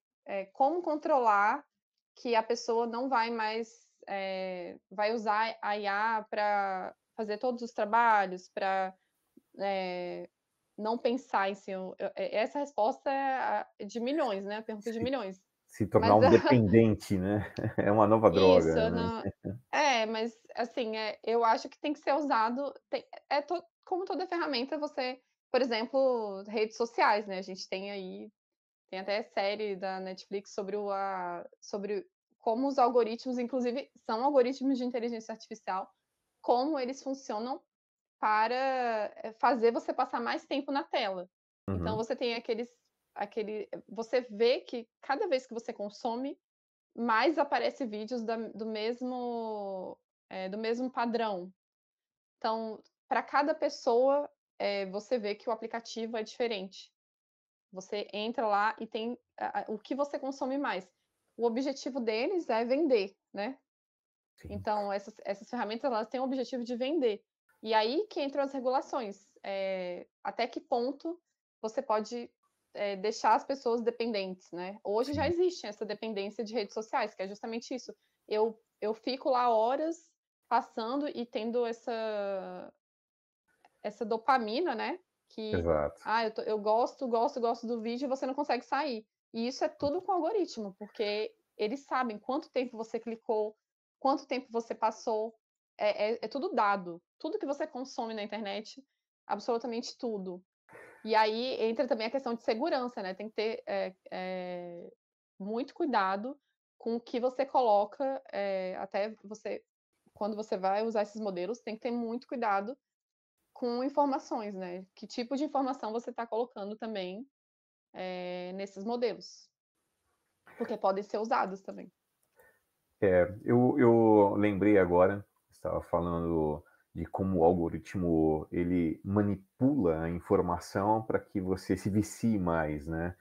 como controlar que a pessoa não vai mais vai usar a IA para fazer todos os trabalhos, para não pensar em si. Essa resposta é de milhões, né? A pergunta é de milhões se tornar mas, um dependente, né? É uma nova droga. Isso, né? não... É, mas assim, é, eu acho que tem que ser usado. Tem, é to, como toda ferramenta, você, por exemplo, redes sociais, né? A gente tem aí, tem até série da Netflix sobre o a, sobre como os algoritmos, inclusive, são algoritmos de inteligência artificial, como eles funcionam para eh, fazer você passar mais tempo na tela. Então, uhum. Então você tem aqueles aquele. Você vê que cada vez que você consome, mais aparece vídeos da, do mesmo é, do mesmo padrão. Então, para cada pessoa, é, você vê que o aplicativo é diferente. Você entra lá e tem a, a, o que você consome mais. O objetivo deles é vender, né? Sim. Então, essas, essas ferramentas elas têm o objetivo de vender. E aí que entram as regulações. É, até que ponto você pode é, deixar as pessoas dependentes, né? Hoje já existe essa dependência de redes sociais, que é justamente isso. Eu, eu fico lá horas passando e tendo essa essa dopamina, né? Que Exato. ah, eu, tô, eu gosto, gosto, gosto do vídeo, e você não consegue sair. E isso é tudo com algoritmo, porque eles sabem quanto tempo você clicou, quanto tempo você passou. É, é, é tudo dado. Tudo que você consome na internet, absolutamente tudo. E aí entra também a questão de segurança, né? Tem que ter é, é, muito cuidado com o que você coloca, é, até você, quando você vai usar esses modelos, tem que ter muito cuidado com informações, né? Que tipo de informação você está colocando também nesses modelos, porque podem ser usados também. É, eu, eu lembrei agora, estava falando de como o algoritmo ele manipula a informação para que você se vicie mais, né?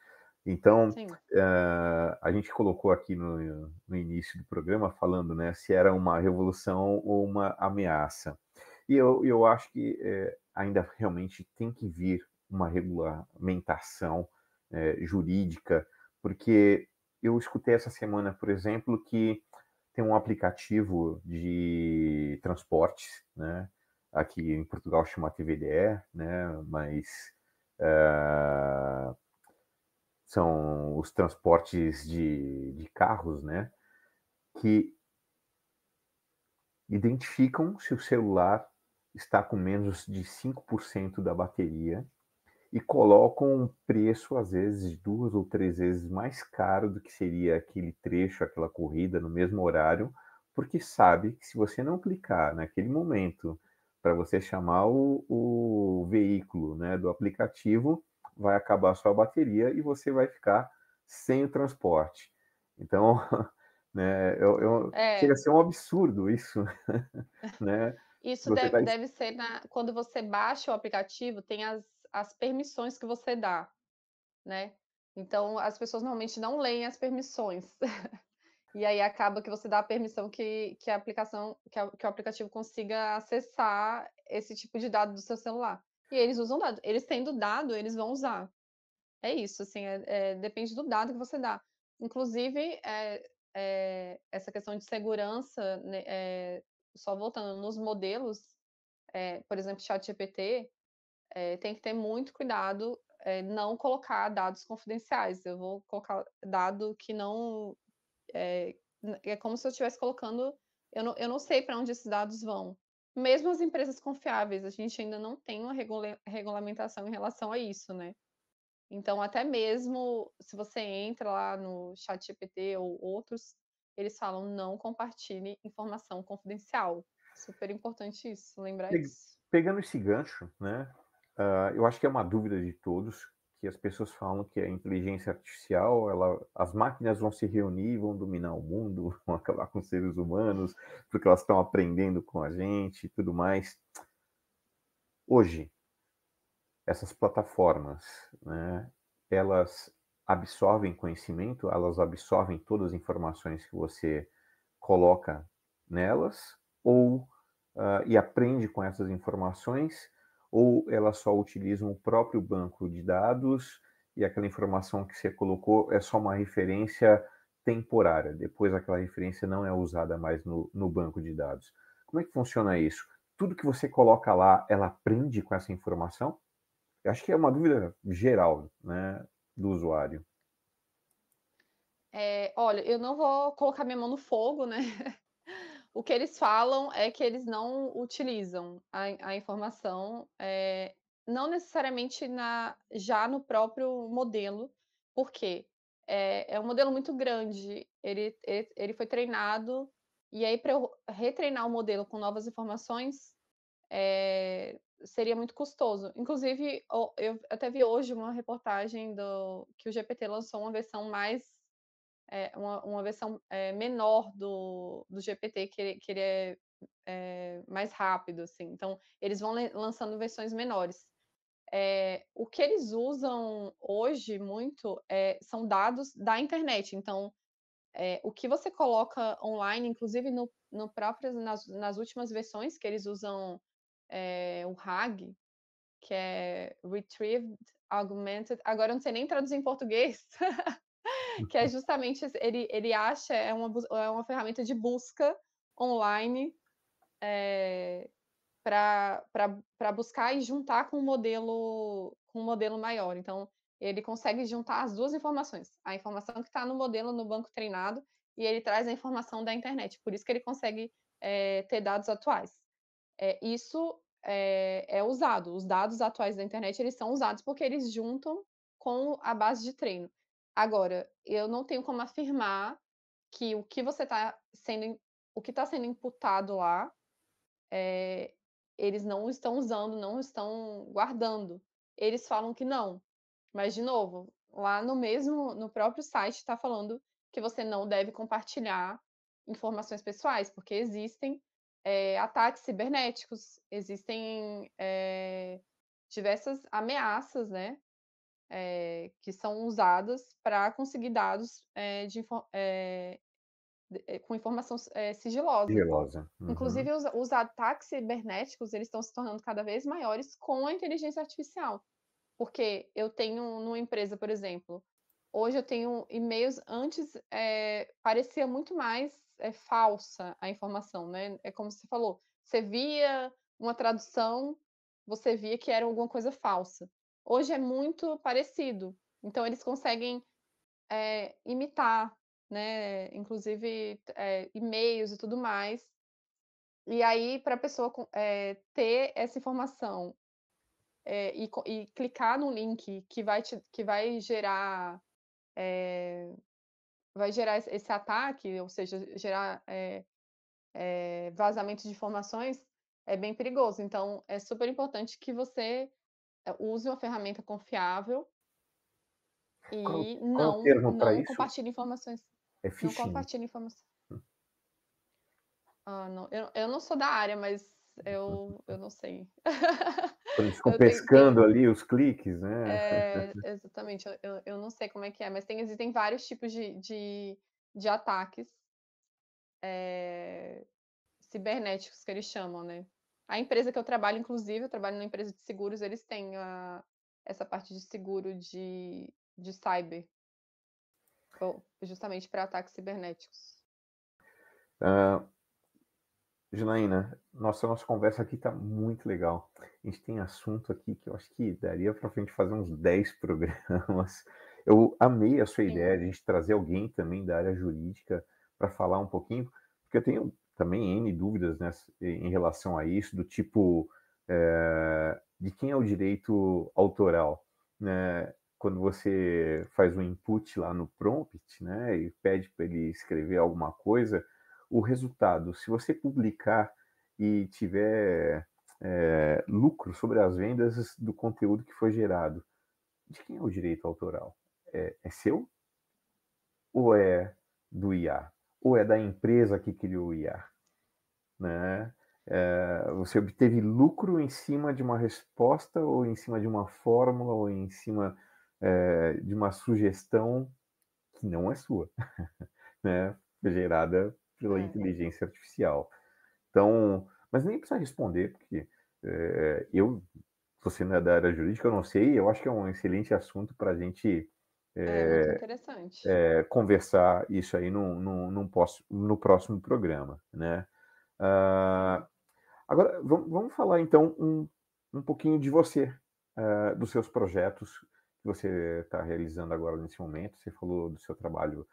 Então, uh, a gente colocou aqui no, no, início do programa falando né, se era uma revolução ou uma ameaça. E eu, eu acho que eh, ainda realmente tem que vir uma regulamentação eh, jurídica, porque eu escutei essa semana, por exemplo, que tem um aplicativo de transportes, né? Aqui em Portugal chama TVDE, né? Mas uh, são os transportes de, de carros, né? Que identificam se o celular está com menos de 5% da bateria e colocam um preço, às vezes, duas ou três vezes mais caro do que seria aquele trecho, aquela corrida no mesmo horário, porque sabe que se você não clicar naquele momento para você chamar o, o veículo né, do aplicativo, vai acabar a sua bateria e você vai ficar sem o transporte. Então, né, eu, eu é. chega a ser um absurdo isso, né? Isso deve, tá... deve, ser na, quando você baixa o aplicativo, tem as as permissões que você dá, né? Então, as pessoas normalmente não leem as permissões. e aí acaba que você dá a permissão que, que a aplicação, que, a, que o aplicativo consiga acessar esse tipo de dado do seu celular. E eles usam dado. Eles tendo dado, eles vão usar. É isso, assim, é, é, depende do dado que você dá. Inclusive, é, é essa questão de segurança, né, é, só voltando nos modelos, é, por exemplo, ChatGPT, é, tem que ter muito cuidado é, não colocar dados confidenciais. Eu vou colocar dado que não. É, é como se eu estivesse colocando. Eu não, eu não sei para onde esses dados vão. Mesmo as empresas confiáveis, a gente ainda não tem uma regula regulamentação em relação a isso, né? Então, até mesmo se você entra lá no chat GPT ou outros, eles falam não compartilhe informação confidencial. Super importante isso, lembrar Pe isso. Pegando esse gancho, né? Ah, eu acho que é uma dúvida de todos que as pessoas falam que a inteligência artificial, ela, as máquinas vão se reunir, vão dominar o mundo, vão acabar com os seres humanos, porque elas estão aprendendo com a gente e tudo mais. Hoje, essas plataformas, né, elas absorvem conhecimento, elas absorvem todas as informações que você coloca nelas, ou uh, e aprende com essas informações, ou ela só utiliza o próprio banco de dados e aquela informação que você colocou é só uma referência temporária, depois aquela referência não é usada mais no, no banco de dados. Como é que funciona isso? Tudo que você coloca lá, ela aprende com essa informação? Eu acho que é uma dúvida geral né, do usuário. É, olha, eu não vou colocar minha mão no fogo, né? O que eles falam é que eles não utilizam a, a informação, é, não necessariamente na, já no próprio modelo, porque é, é um modelo muito grande, ele, ele, ele foi treinado, e aí para eu retreinar o modelo com novas informações é, seria muito custoso. Inclusive, eu até vi hoje uma reportagem do que o GPT lançou uma versão mais é, uma, uma, versão é, menor do, do GPT, que ele, que ele é, é, mais rápido, assim. Então, eles vão lançando versões menores. É, o que eles usam hoje muito é, são dados da internet. Então, é, o que você coloca online, inclusive no, no próprias, nas, nas últimas versões que eles usam o RAG, que é Retrieved Augmented. Agora eu não sei nem traduzir em português. que é justamente ele, ele acha, é uma, é uma ferramenta de busca online é, eh, para buscar e juntar com um modelo com um modelo maior. Então, ele consegue juntar as duas informações, a informação que está no modelo no banco treinado e ele traz a informação da internet. Por isso que ele consegue é, ter dados atuais. É, isso é, é, usado. Os dados atuais da internet eles são usados porque eles juntam com a base de treino. Agora, eu não tenho como afirmar que o que você está sendo, o que está sendo imputado lá, é, eles não estão usando, não estão guardando. Eles falam que não. Mas, de novo, lá no mesmo, no próprio site está falando que você não deve compartilhar informações pessoais, porque existem é, ataques cibernéticos, existem é, diversas ameaças, né? é, que são usadas para conseguir dados é, de, é, com informação sigilosa. sigilosa. Uhum. Inclusive, os, os, ataques cibernéticos eles estão se tornando cada vez maiores com a inteligência artificial. Porque eu tenho numa empresa, por exemplo, hoje eu tenho e-mails antes parecia muito mais falsa a informação, né? É como você falou, você via uma tradução, você via que era alguma coisa falsa hoje é muito parecido. Então eles conseguem é, imitar, né? Inclusive é, e-mails e tudo mais. E aí, para a pessoa é, ter essa informação e, e, clicar no link que vai, te, que vai gerar vai gerar esse ataque, ou seja, gerar vazamento de informações, é bem perigoso. Então, é super importante que você é, use uma ferramenta confiável e qual, é não, não compartilhe informações. É phishing. Não compartilhe informações. Hum. Ah, não. Eu, eu não sou da área, mas eu, eu não sei. Eles ficam pescando tenho... ali os cliques, né? É, exatamente, eu, eu não sei como é que é, mas tem, existem vários tipos de, de, de ataques é, cibernéticos que eles chamam, né? A empresa que eu trabalho, inclusive, eu trabalho numa empresa de seguros, eles têm a, essa parte de seguro de, de cyber, justamente para ataques cibernéticos. Uh, Janaína, nossa, nossa conversa aqui está muito legal. A gente tem assunto aqui que eu acho que daria para a gente fazer uns 10 programas. Eu amei a sua Sim. ideia de a gente trazer alguém também da área jurídica para falar um pouquinho, porque eu tenho também N dúvidas né, em relação a isso, do tipo é, de quem é o direito autoral. Né? Quando você faz um input lá no prompt né, e pede para ele escrever alguma coisa, o resultado, se você publicar e tiver é, lucro sobre as vendas do conteúdo que foi gerado, de quem é o direito autoral? É, é seu ou é do IA? ou é da empresa que criou o IA? Né? É, você obteve lucro em cima de uma resposta, ou em cima de uma fórmula, ou em cima é, de uma sugestão que não é sua, né? gerada pela é. inteligência artificial. Então, mas nem precisa responder, porque é, eu, você não é da área jurídica, eu não sei, eu acho que é um excelente assunto para a gente é, é, interessante. É, conversar isso aí num, num, num posso, no próximo programa, né? Uh, agora, vamos, vamos, falar então um, um pouquinho de você, uh, dos seus projetos que você está realizando agora nesse momento. Você falou do seu trabalho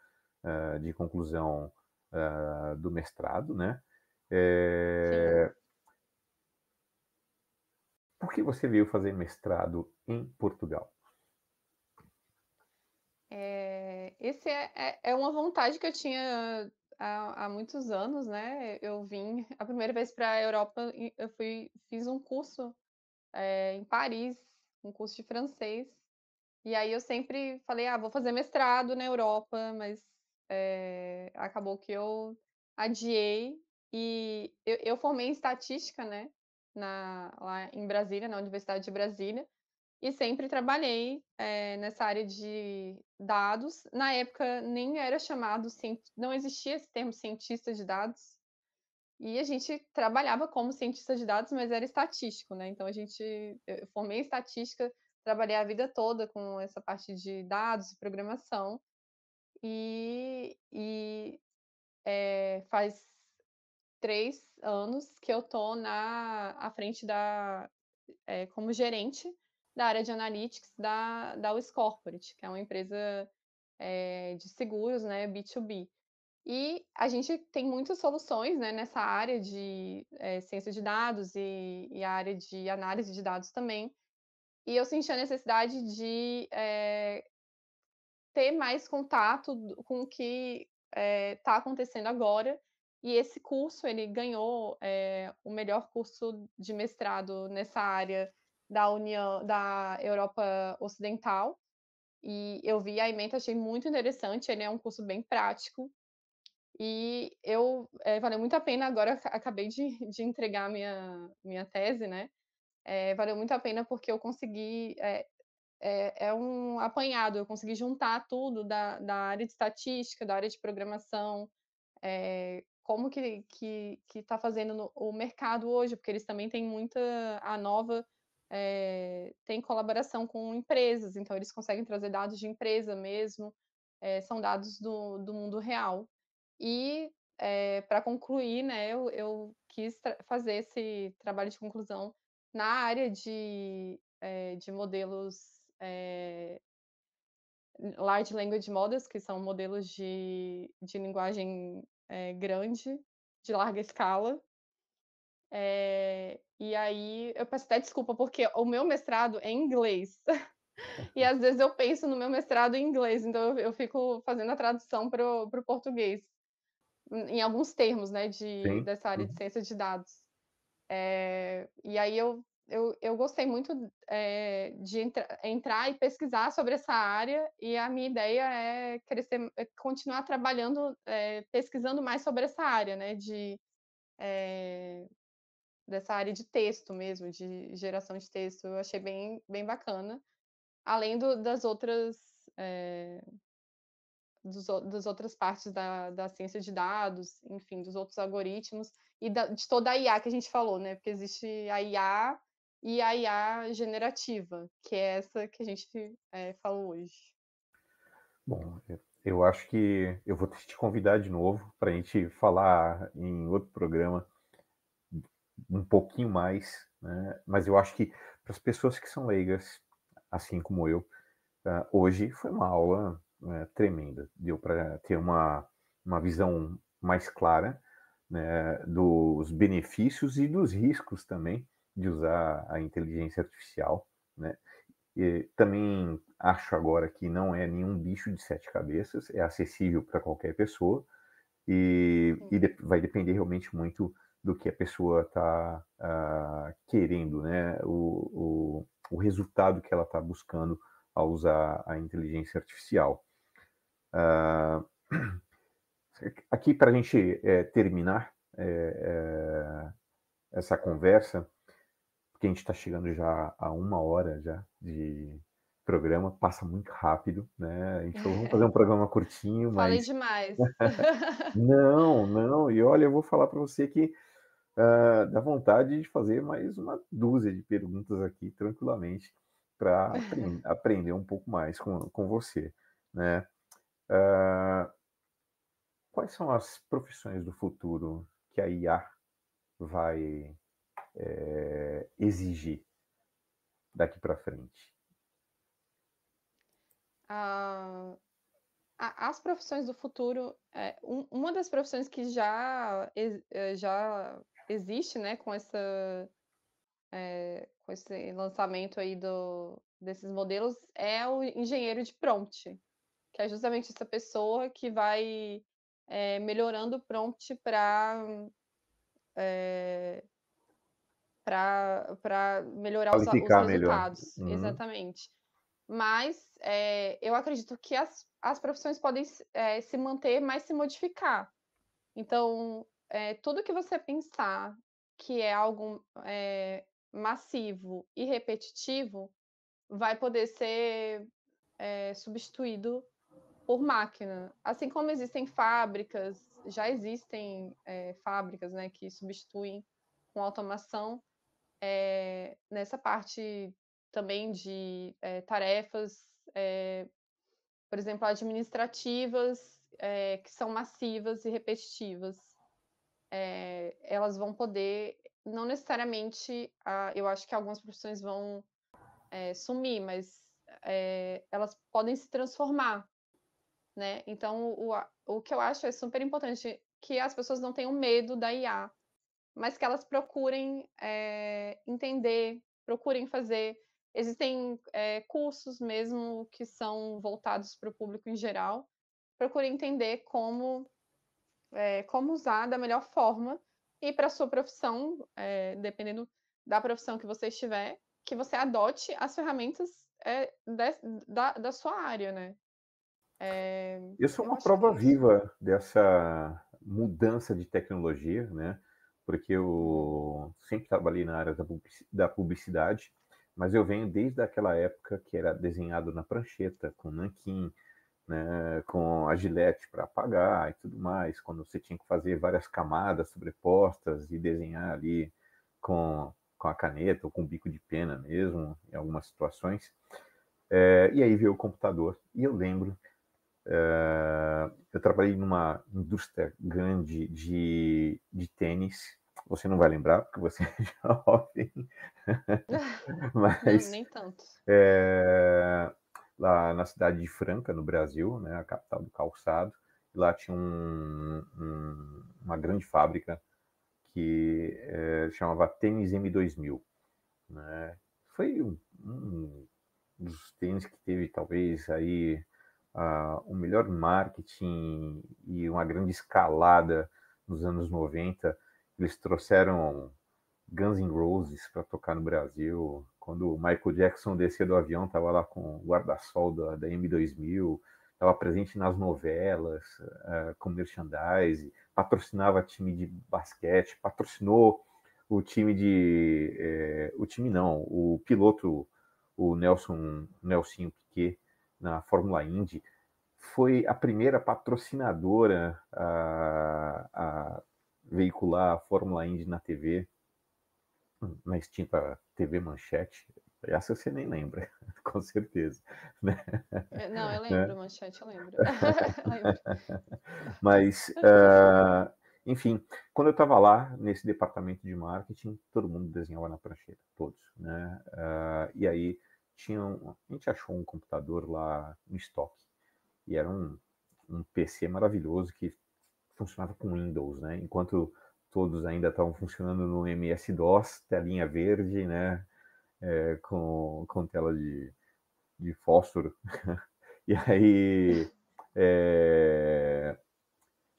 uh, de conclusão do mestrado, né? É... Por que você veio fazer mestrado em Portugal? É, esse é, é, é, uma vontade que eu tinha há, há, muitos anos, né? Eu vim a primeira vez para a Europa, eu fui, fiz um curso é, em Paris, um curso de francês, e aí eu sempre falei, ah, vou fazer mestrado na Europa, mas eh, acabou que eu adiei e eu, eu formei em estatística, né? Na, lá em Brasília, na Universidade de Brasília, e sempre trabalhei é, nessa área de dados. Na época nem era chamado, não existia esse termo cientista de dados, e a gente trabalhava como cientista de dados, mas era estatístico, né? Então a gente eu formei estatística, trabalhei a vida toda com essa parte de dados e programação, e, e é, faz três anos que eu tô na à frente da é, como gerente da área de analytics da, da US Corporate, que é uma empresa é, de seguros, né, B2B. E a gente tem muitas soluções né, nessa área de é, ciência de dados e, e, a área de análise de dados também. E eu senti a necessidade de é, ter mais contato com o que está acontecendo agora. E esse curso, ele ganhou o melhor curso de mestrado nessa área da União da Europa Ocidental. E eu vi a emenda, achei muito interessante. Ele é um curso bem prático. E eu é, valeu muito a pena. Agora acabei de, de entregar minha minha tese, né? É, valeu muito a pena porque eu consegui é, é, é, um apanhado. Eu consegui juntar tudo da, da área de estatística, da área de programação, é, como que está que, que tá fazendo no, o mercado hoje, porque eles também têm muita a nova é, tem colaboração com empresas, então eles conseguem trazer dados de empresa mesmo, é, são dados do, do mundo real. E é, eh, para concluir, né, eu, eu quis fazer esse trabalho de conclusão na área de, de modelos Large Language Models, que são modelos de, de linguagem grande, de larga escala, é, e aí eu peço até desculpa, porque o meu mestrado é em inglês. e às vezes eu penso no meu mestrado em inglês, então eu, eu fico fazendo a tradução para o português, em alguns termos, né, de, dessa área de uhum. ciência de dados. É, e aí eu, eu, eu gostei muito é, de entra, entrar e pesquisar sobre essa área, e a minha ideia é crescer, é continuar trabalhando, pesquisando mais sobre essa área, né, de dessa área de texto mesmo, de geração de texto. Eu achei bem, bem bacana. Além do, das outras. É, dos, das outras partes da, da ciência de dados, enfim, dos outros algoritmos e da, de toda a IA que a gente falou, né? Porque existe a IA e a IA generativa, que é essa que a gente é, falou hoje. Bom, eu acho que eu vou te convidar de novo para a gente falar em outro programa um pouquinho mais, né? mas eu acho que para as pessoas que são leigas, assim como eu, uh, hoje foi uma aula né, tremenda. Deu para ter uma, uma visão mais clara né, dos benefícios e dos riscos também de usar a inteligência artificial. Né? E também acho agora que não é nenhum bicho de sete cabeças, é acessível para qualquer pessoa e, e de, vai depender realmente muito do que a pessoa está uh, ah, querendo, né? O, o, o, resultado que ela está buscando ao usar a inteligência artificial. Uh, aqui, para a gente é, terminar é, é, essa conversa, porque a gente está chegando já a uma hora já de programa, passa muito rápido, né? A gente falou, vamos fazer um programa curtinho, mas... Falei demais. não, não, e olha, eu vou falar para você que uh, dá vontade de fazer mais uma dúzia de perguntas aqui tranquilamente para aprend aprender um pouco mais com, com você, né? Uh, quais são as profissões do futuro que a IA vai é, exigir daqui para frente? Uh, as profissões do futuro, é, um, uma das profissões que já, eh, já existe, né, com essa é, com esse lançamento aí do, desses modelos é o engenheiro de prompt, que é justamente essa pessoa que vai é, melhorando o prompt para é, eh, para melhorar os, os, resultados. Melhor. Uhum. Exatamente. Mas é, eu acredito que as, as profissões podem é, se manter, mas se modificar. Então, é, tudo que você pensar que é algo é, eh, massivo e repetitivo vai poder ser é, substituído por máquina. Assim como existem fábricas, já existem fábricas né, que substituem com automação nessa parte também de tarefas por exemplo, administrativas, é, que são massivas e repetitivas é, elas vão poder, não necessariamente, a, ah, eu acho que algumas profissões vão é, sumir, mas é, elas podem se transformar, né? Então, o, o que eu acho é super importante que as pessoas não tenham medo da IA, mas que elas procurem entender, procurem fazer. Existem cursos mesmo que são voltados para o público em geral. Procurem entender como é, como usar da melhor forma e para sua profissão, é, dependendo da profissão que você estiver, que você adote as ferramentas é, de, da, da sua área, né? É, é eu sou uma prova que... É viva dessa mudança de tecnologia, né? Porque eu sempre trabalhei na área da publicidade, mas eu venho desde aquela época que era desenhado na prancheta, com nanquim, né, com a gilete para apagar e tudo mais, quando você tinha que fazer várias camadas sobrepostas e desenhar ali com, com a caneta ou com o bico de pena mesmo, em algumas situações. É, e aí veio o computador, e eu lembro, é, eu trabalhei numa indústria grande de, de tênis, você não vai lembrar, porque você é jovem. Mas, não, nem tanto. É, lá na cidade de Franca, no Brasil, né, a capital do calçado. Lá tinha um, um, uma grande fábrica que é, chamava Tênis M2000. Né? Foi um, um dos tênis que teve, talvez, aí uh, o melhor marketing e uma grande escalada nos anos 90. Eles trouxeram Guns N' Roses para tocar no Brasil, quando o Michael Jackson descia do avião, estava lá com o guarda-sol da, da M2000, estava presente nas novelas, uh, com merchandise, patrocinava time de basquete, patrocinou o time de. Eh, o time não, o piloto, o Nelson Nelsinho Piquet, na Fórmula Indy, foi a primeira patrocinadora a, a veicular a Fórmula Indy na TV na extinta TV Manchete. Essa você nem lembra, com certeza. Né? É, não, eu né? lembro, Manchete, eu lembro. lembro. Mas, uh, enfim, quando eu estava lá, nesse departamento de marketing, todo mundo desenhava na prancheta, todos. Né? Uh, e aí, tinha um, a gente achou um computador lá em estoque. E era um, um PC maravilhoso que funcionava com Windows, né? Enquanto todos ainda estavam funcionando no MS-DOS, telinha verde, né? É, com, com tela de, de fósforo. e aí é,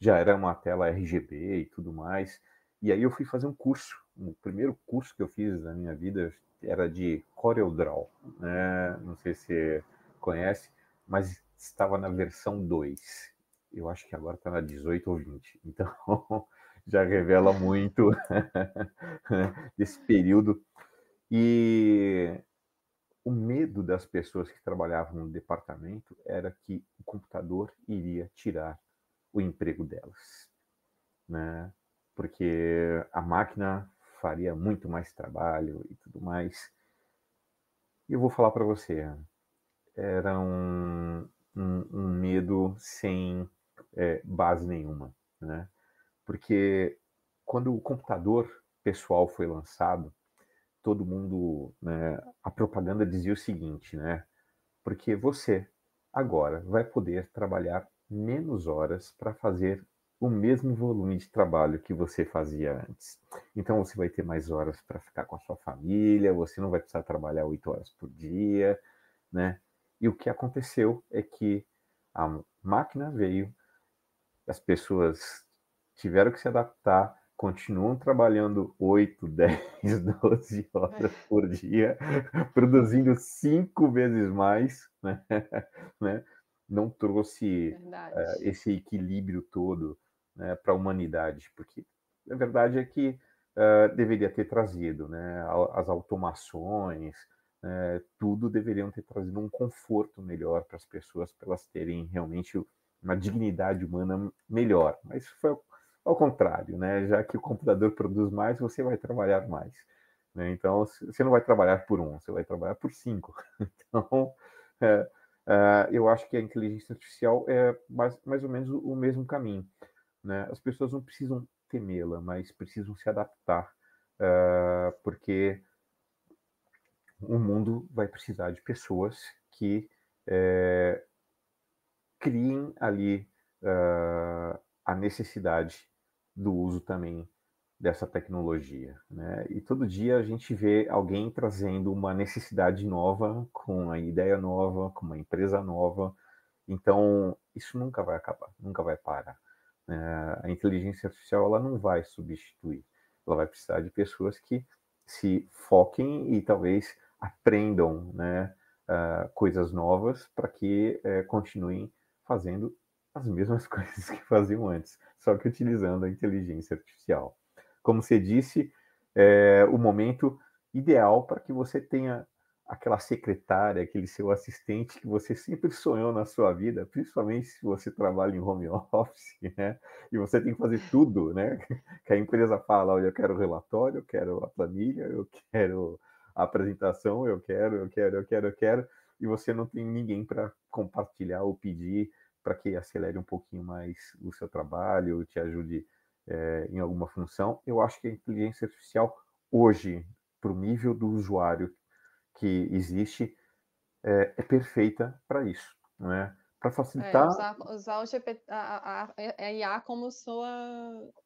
já era uma tela RGB e tudo mais. E aí eu fui fazer um curso. O primeiro curso que eu fiz na minha vida era de CorelDRAW. Né? Não sei se você conhece, mas estava na versão 2. Eu acho que agora está na 18 ou 20. Então, já revela muito desse período. E o medo das pessoas que trabalhavam no departamento era que o computador iria tirar o emprego delas, né? Porque a máquina faria muito mais trabalho e tudo mais. E eu vou falar para você, era um, um, um medo sem é, base nenhuma, né? porque quando o computador pessoal foi lançado, todo mundo, né, a propaganda dizia o seguinte, né? Porque você agora vai poder trabalhar menos horas para fazer o mesmo volume de trabalho que você fazia antes. Então você vai ter mais horas para ficar com a sua família, você não vai precisar trabalhar oito horas por dia, né? E o que aconteceu é que a máquina veio, as pessoas tiveram que se adaptar, continuam trabalhando 8, 10, 12 horas é. por dia, produzindo cinco vezes mais, né? né? Não trouxe uh, esse equilíbrio todo né, para a humanidade, porque a verdade é que uh, deveria ter trazido, né? As automações, né? tudo deveriam ter trazido um conforto melhor para as pessoas, para elas terem realmente uma dignidade humana melhor. Mas foi ao contrário, né? Já que o computador produz mais, você vai trabalhar mais. Né? Então, você não vai trabalhar por um, você vai trabalhar por cinco. Então, é, é, eu acho que a inteligência artificial é mais, mais ou menos o mesmo caminho. Né? As pessoas não precisam temê-la, mas precisam se adaptar, é, porque o mundo vai precisar de pessoas que é, criem ali é, a necessidade do uso também dessa tecnologia. Né? E todo dia a gente vê alguém trazendo uma necessidade nova, com uma ideia nova, com uma empresa nova. Então, isso nunca vai acabar, nunca vai parar. É, a inteligência artificial ela não vai substituir, ela vai precisar de pessoas que se foquem e talvez aprendam né, uh, coisas novas para que uh, continuem fazendo as mesmas coisas que faziam antes, só que utilizando a inteligência artificial. Como você disse, é o momento ideal para que você tenha aquela secretária, aquele seu assistente que você sempre sonhou na sua vida, principalmente se você trabalha em home office, né? E você tem que fazer tudo, né? Que a empresa fala, olha, eu quero relatório, eu quero a planilha, eu quero a apresentação, eu quero, eu quero, eu quero, eu quero, e você não tem ninguém para compartilhar ou pedir para que acelere um pouquinho mais o seu trabalho, te ajude é, em alguma função. Eu acho que a inteligência artificial hoje, para o nível do usuário que existe, é, é perfeita para isso, né? Para é, facilitar. É, usar, usar, o GPT, a, a, a, é, é IA como sua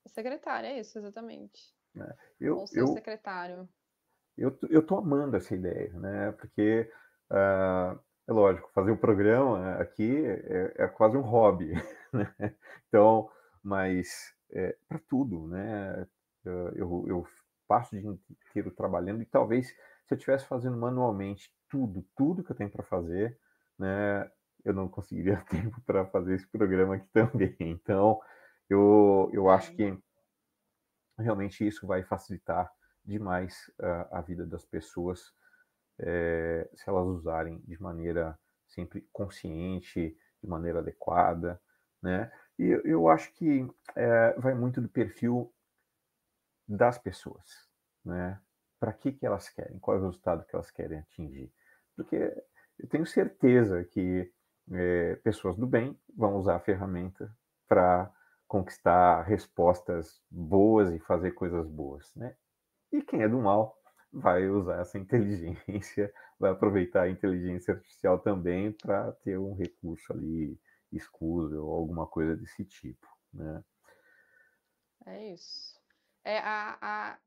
secretária, é isso, exatamente. eu, seu eu, secretário. Eu, estou amando essa ideia, né? Porque uh, é lógico, fazer o um programa né, aqui é, é, quase um hobby, né? Então, mas é, para tudo, né? Eu, eu passo o dia inteiro trabalhando e talvez se eu estivesse fazendo manualmente tudo, tudo que eu tenho para fazer, né? Eu não conseguiria tempo para fazer esse programa aqui também. Então, eu, eu é. acho que realmente isso vai facilitar demais a vida das pessoas é, se elas usarem de maneira sempre consciente, de maneira adequada, né? E eu acho que é, vai muito do perfil das pessoas, né? Para que que elas querem? Qual é o resultado que elas querem atingir? Porque eu tenho certeza que é, pessoas do bem vão usar a ferramenta para conquistar respostas boas e fazer coisas boas, né? E quem é do mal vai usar essa inteligência, vai aproveitar a inteligência artificial também para ter um recurso ali escuso ou alguma coisa desse tipo, né? É isso. É a, a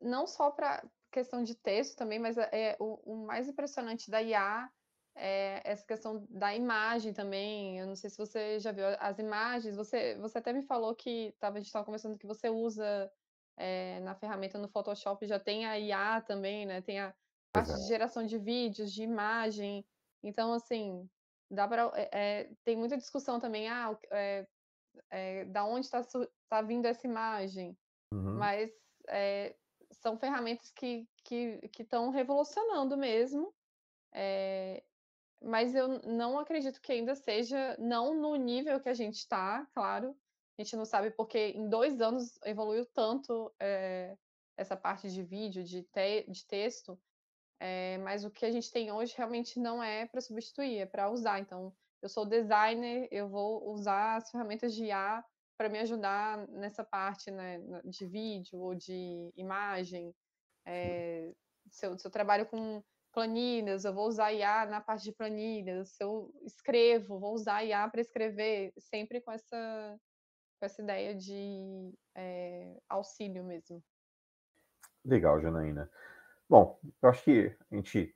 não só para questão de texto também, mas é, é o, o mais impressionante da IA é essa questão da imagem também. Eu não sei se você já viu as imagens. Você, você até me falou que tava, a gente estava conversando que você usa é, na ferramenta no Photoshop já tem a IA também, né? Tem a parte de é. geração de vídeos, de imagem. Então, assim, dá para é, eh, eh, tem muita discussão também. Ah, é, da onde está tá vindo essa imagem? Uhum. Mas são ferramentas que estão que, que revolucionando mesmo. mas eu não acredito que ainda seja, não no nível que a gente está, claro, a gente não sabe porque em dois anos evoluiu tanto é, essa parte de vídeo, de, te de texto, é, mas o que a gente tem hoje realmente não é para substituir, é para usar. Então, eu sou designer, eu vou usar as ferramentas de IA para me ajudar nessa parte né, de vídeo ou de imagem. É, se, eu, se eu trabalho com planilhas, eu vou usar IA na parte de planilhas. Se eu escrevo, vou usar IA para escrever, sempre com essa com essa ideia de é, auxílio mesmo. Legal, Janaína. Bom, eu acho que a gente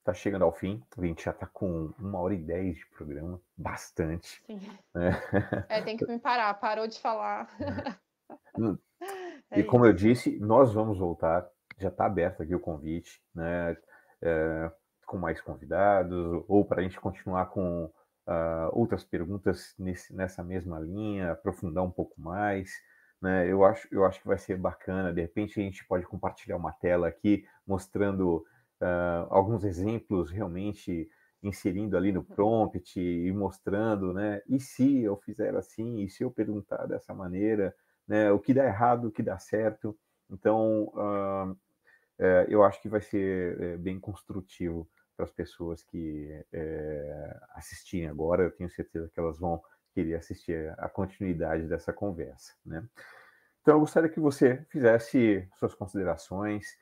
está chegando ao fim. A gente já está com uma hora e dez de programa, bastante. Sim. Né? É, tem que me parar, parou de falar. Hum. É e é como eu disse, nós vamos voltar. Já está aberto aqui o convite, né? É, com mais convidados, ou para a gente continuar com uh, outras perguntas nesse, nessa mesma linha, aprofundar um pouco mais. Né? Eu, acho, eu acho que vai ser bacana. De repente, a gente pode compartilhar uma tela aqui mostrando uh, alguns exemplos realmente inserindo ali no prompt e mostrando, né? E se eu fizer assim, e se eu perguntar dessa maneira, né? O que dá errado, o que dá certo. Então, uh, eu acho que vai ser é, bem construtivo para as pessoas que é, assistirem agora. Eu tenho certeza que elas vão querer assistir a continuidade dessa conversa. Né? Então, eu gostaria que você fizesse suas considerações,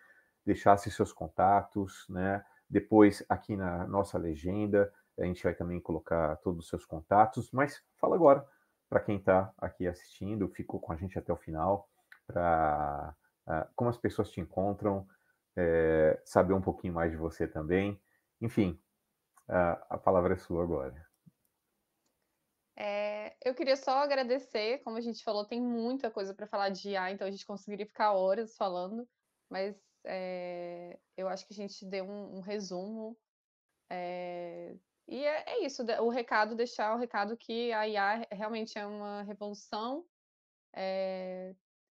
deixasse seus contatos, né? Depois, aqui na nossa legenda, a gente vai também colocar todos os seus contatos, mas fala agora para quem está aqui assistindo, ficou com a gente até o final, para ah, como as pessoas te encontram, é, saber um pouquinho mais de você também enfim, a, a palavra é sua agora. É, eu queria só agradecer, como a gente falou, tem muita coisa para falar de IA, então a gente conseguiria ficar horas falando, mas é, eu acho que a gente deu um, um resumo. É, e é, é isso, o recado, deixar o recado que a IA realmente é uma revolução, é,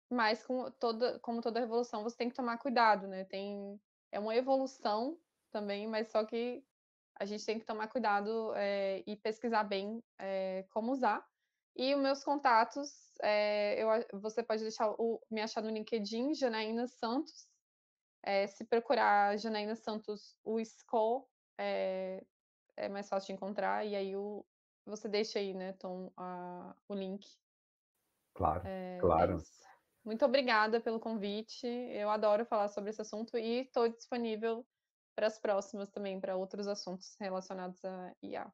mas com toda, como toda revolução, você tem que tomar cuidado, né? Tem, é uma evolução também, mas só que a gente tem que tomar cuidado é, e pesquisar bem é, como usar. E os meus contatos, é, eu, você pode deixar o, me achar no LinkedIn, Janaína Santos. se procurar Janaína Santos, o SCO é, mais fácil de encontrar. E aí o, você deixa aí, né, Tom, a, o link. Claro, é claro. Muito obrigada pelo convite. Eu adoro falar sobre esse assunto e estou disponível para as próximas também, para outros assuntos relacionados a IA.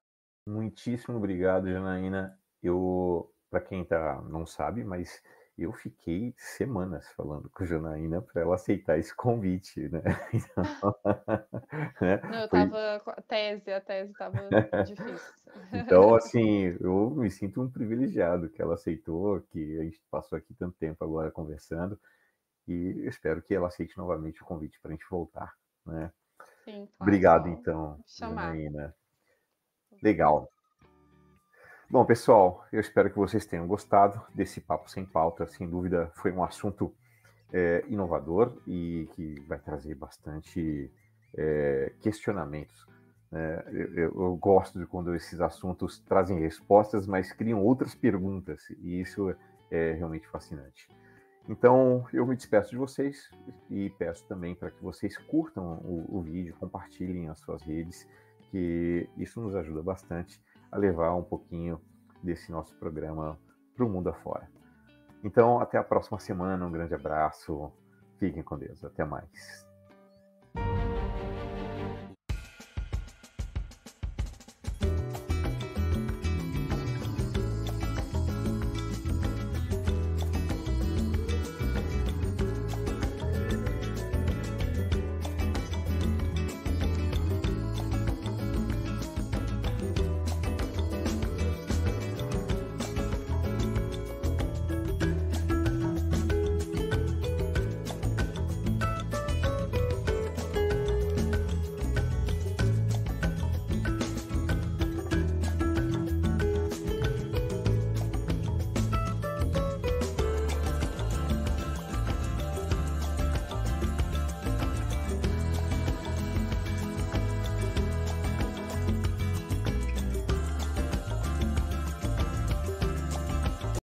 Muitíssimo obrigado, Janaína. Eu, para quem tá, não sabe, mas eu fiquei semanas falando com a Janaína para ela aceitar esse convite, né? Então, né? Não, eu tava com a tese, a tese tava difícil. Então, assim, eu me sinto um privilegiado que ela aceitou, que a gente passou aqui tanto tempo agora conversando, e espero que ela aceite novamente o convite para a gente voltar, né? Sim, Obrigado, então, Janaína. Legal. Bom, pessoal, eu espero que vocês tenham gostado desse Papo Sem Pauta. Sem dúvida, foi um assunto é, inovador e que vai trazer bastante é, questionamentos. É, eu, eu, gosto de quando esses assuntos trazem respostas, mas criam outras perguntas, e isso é, é realmente fascinante. Então eu me despeço de vocês e peço também para que vocês curtam o, o, vídeo, compartilhem as suas redes, que isso nos ajuda bastante a levar um pouquinho desse nosso programa para o mundo afora. Então até a próxima semana, um grande abraço, fiquem com Deus, até mais.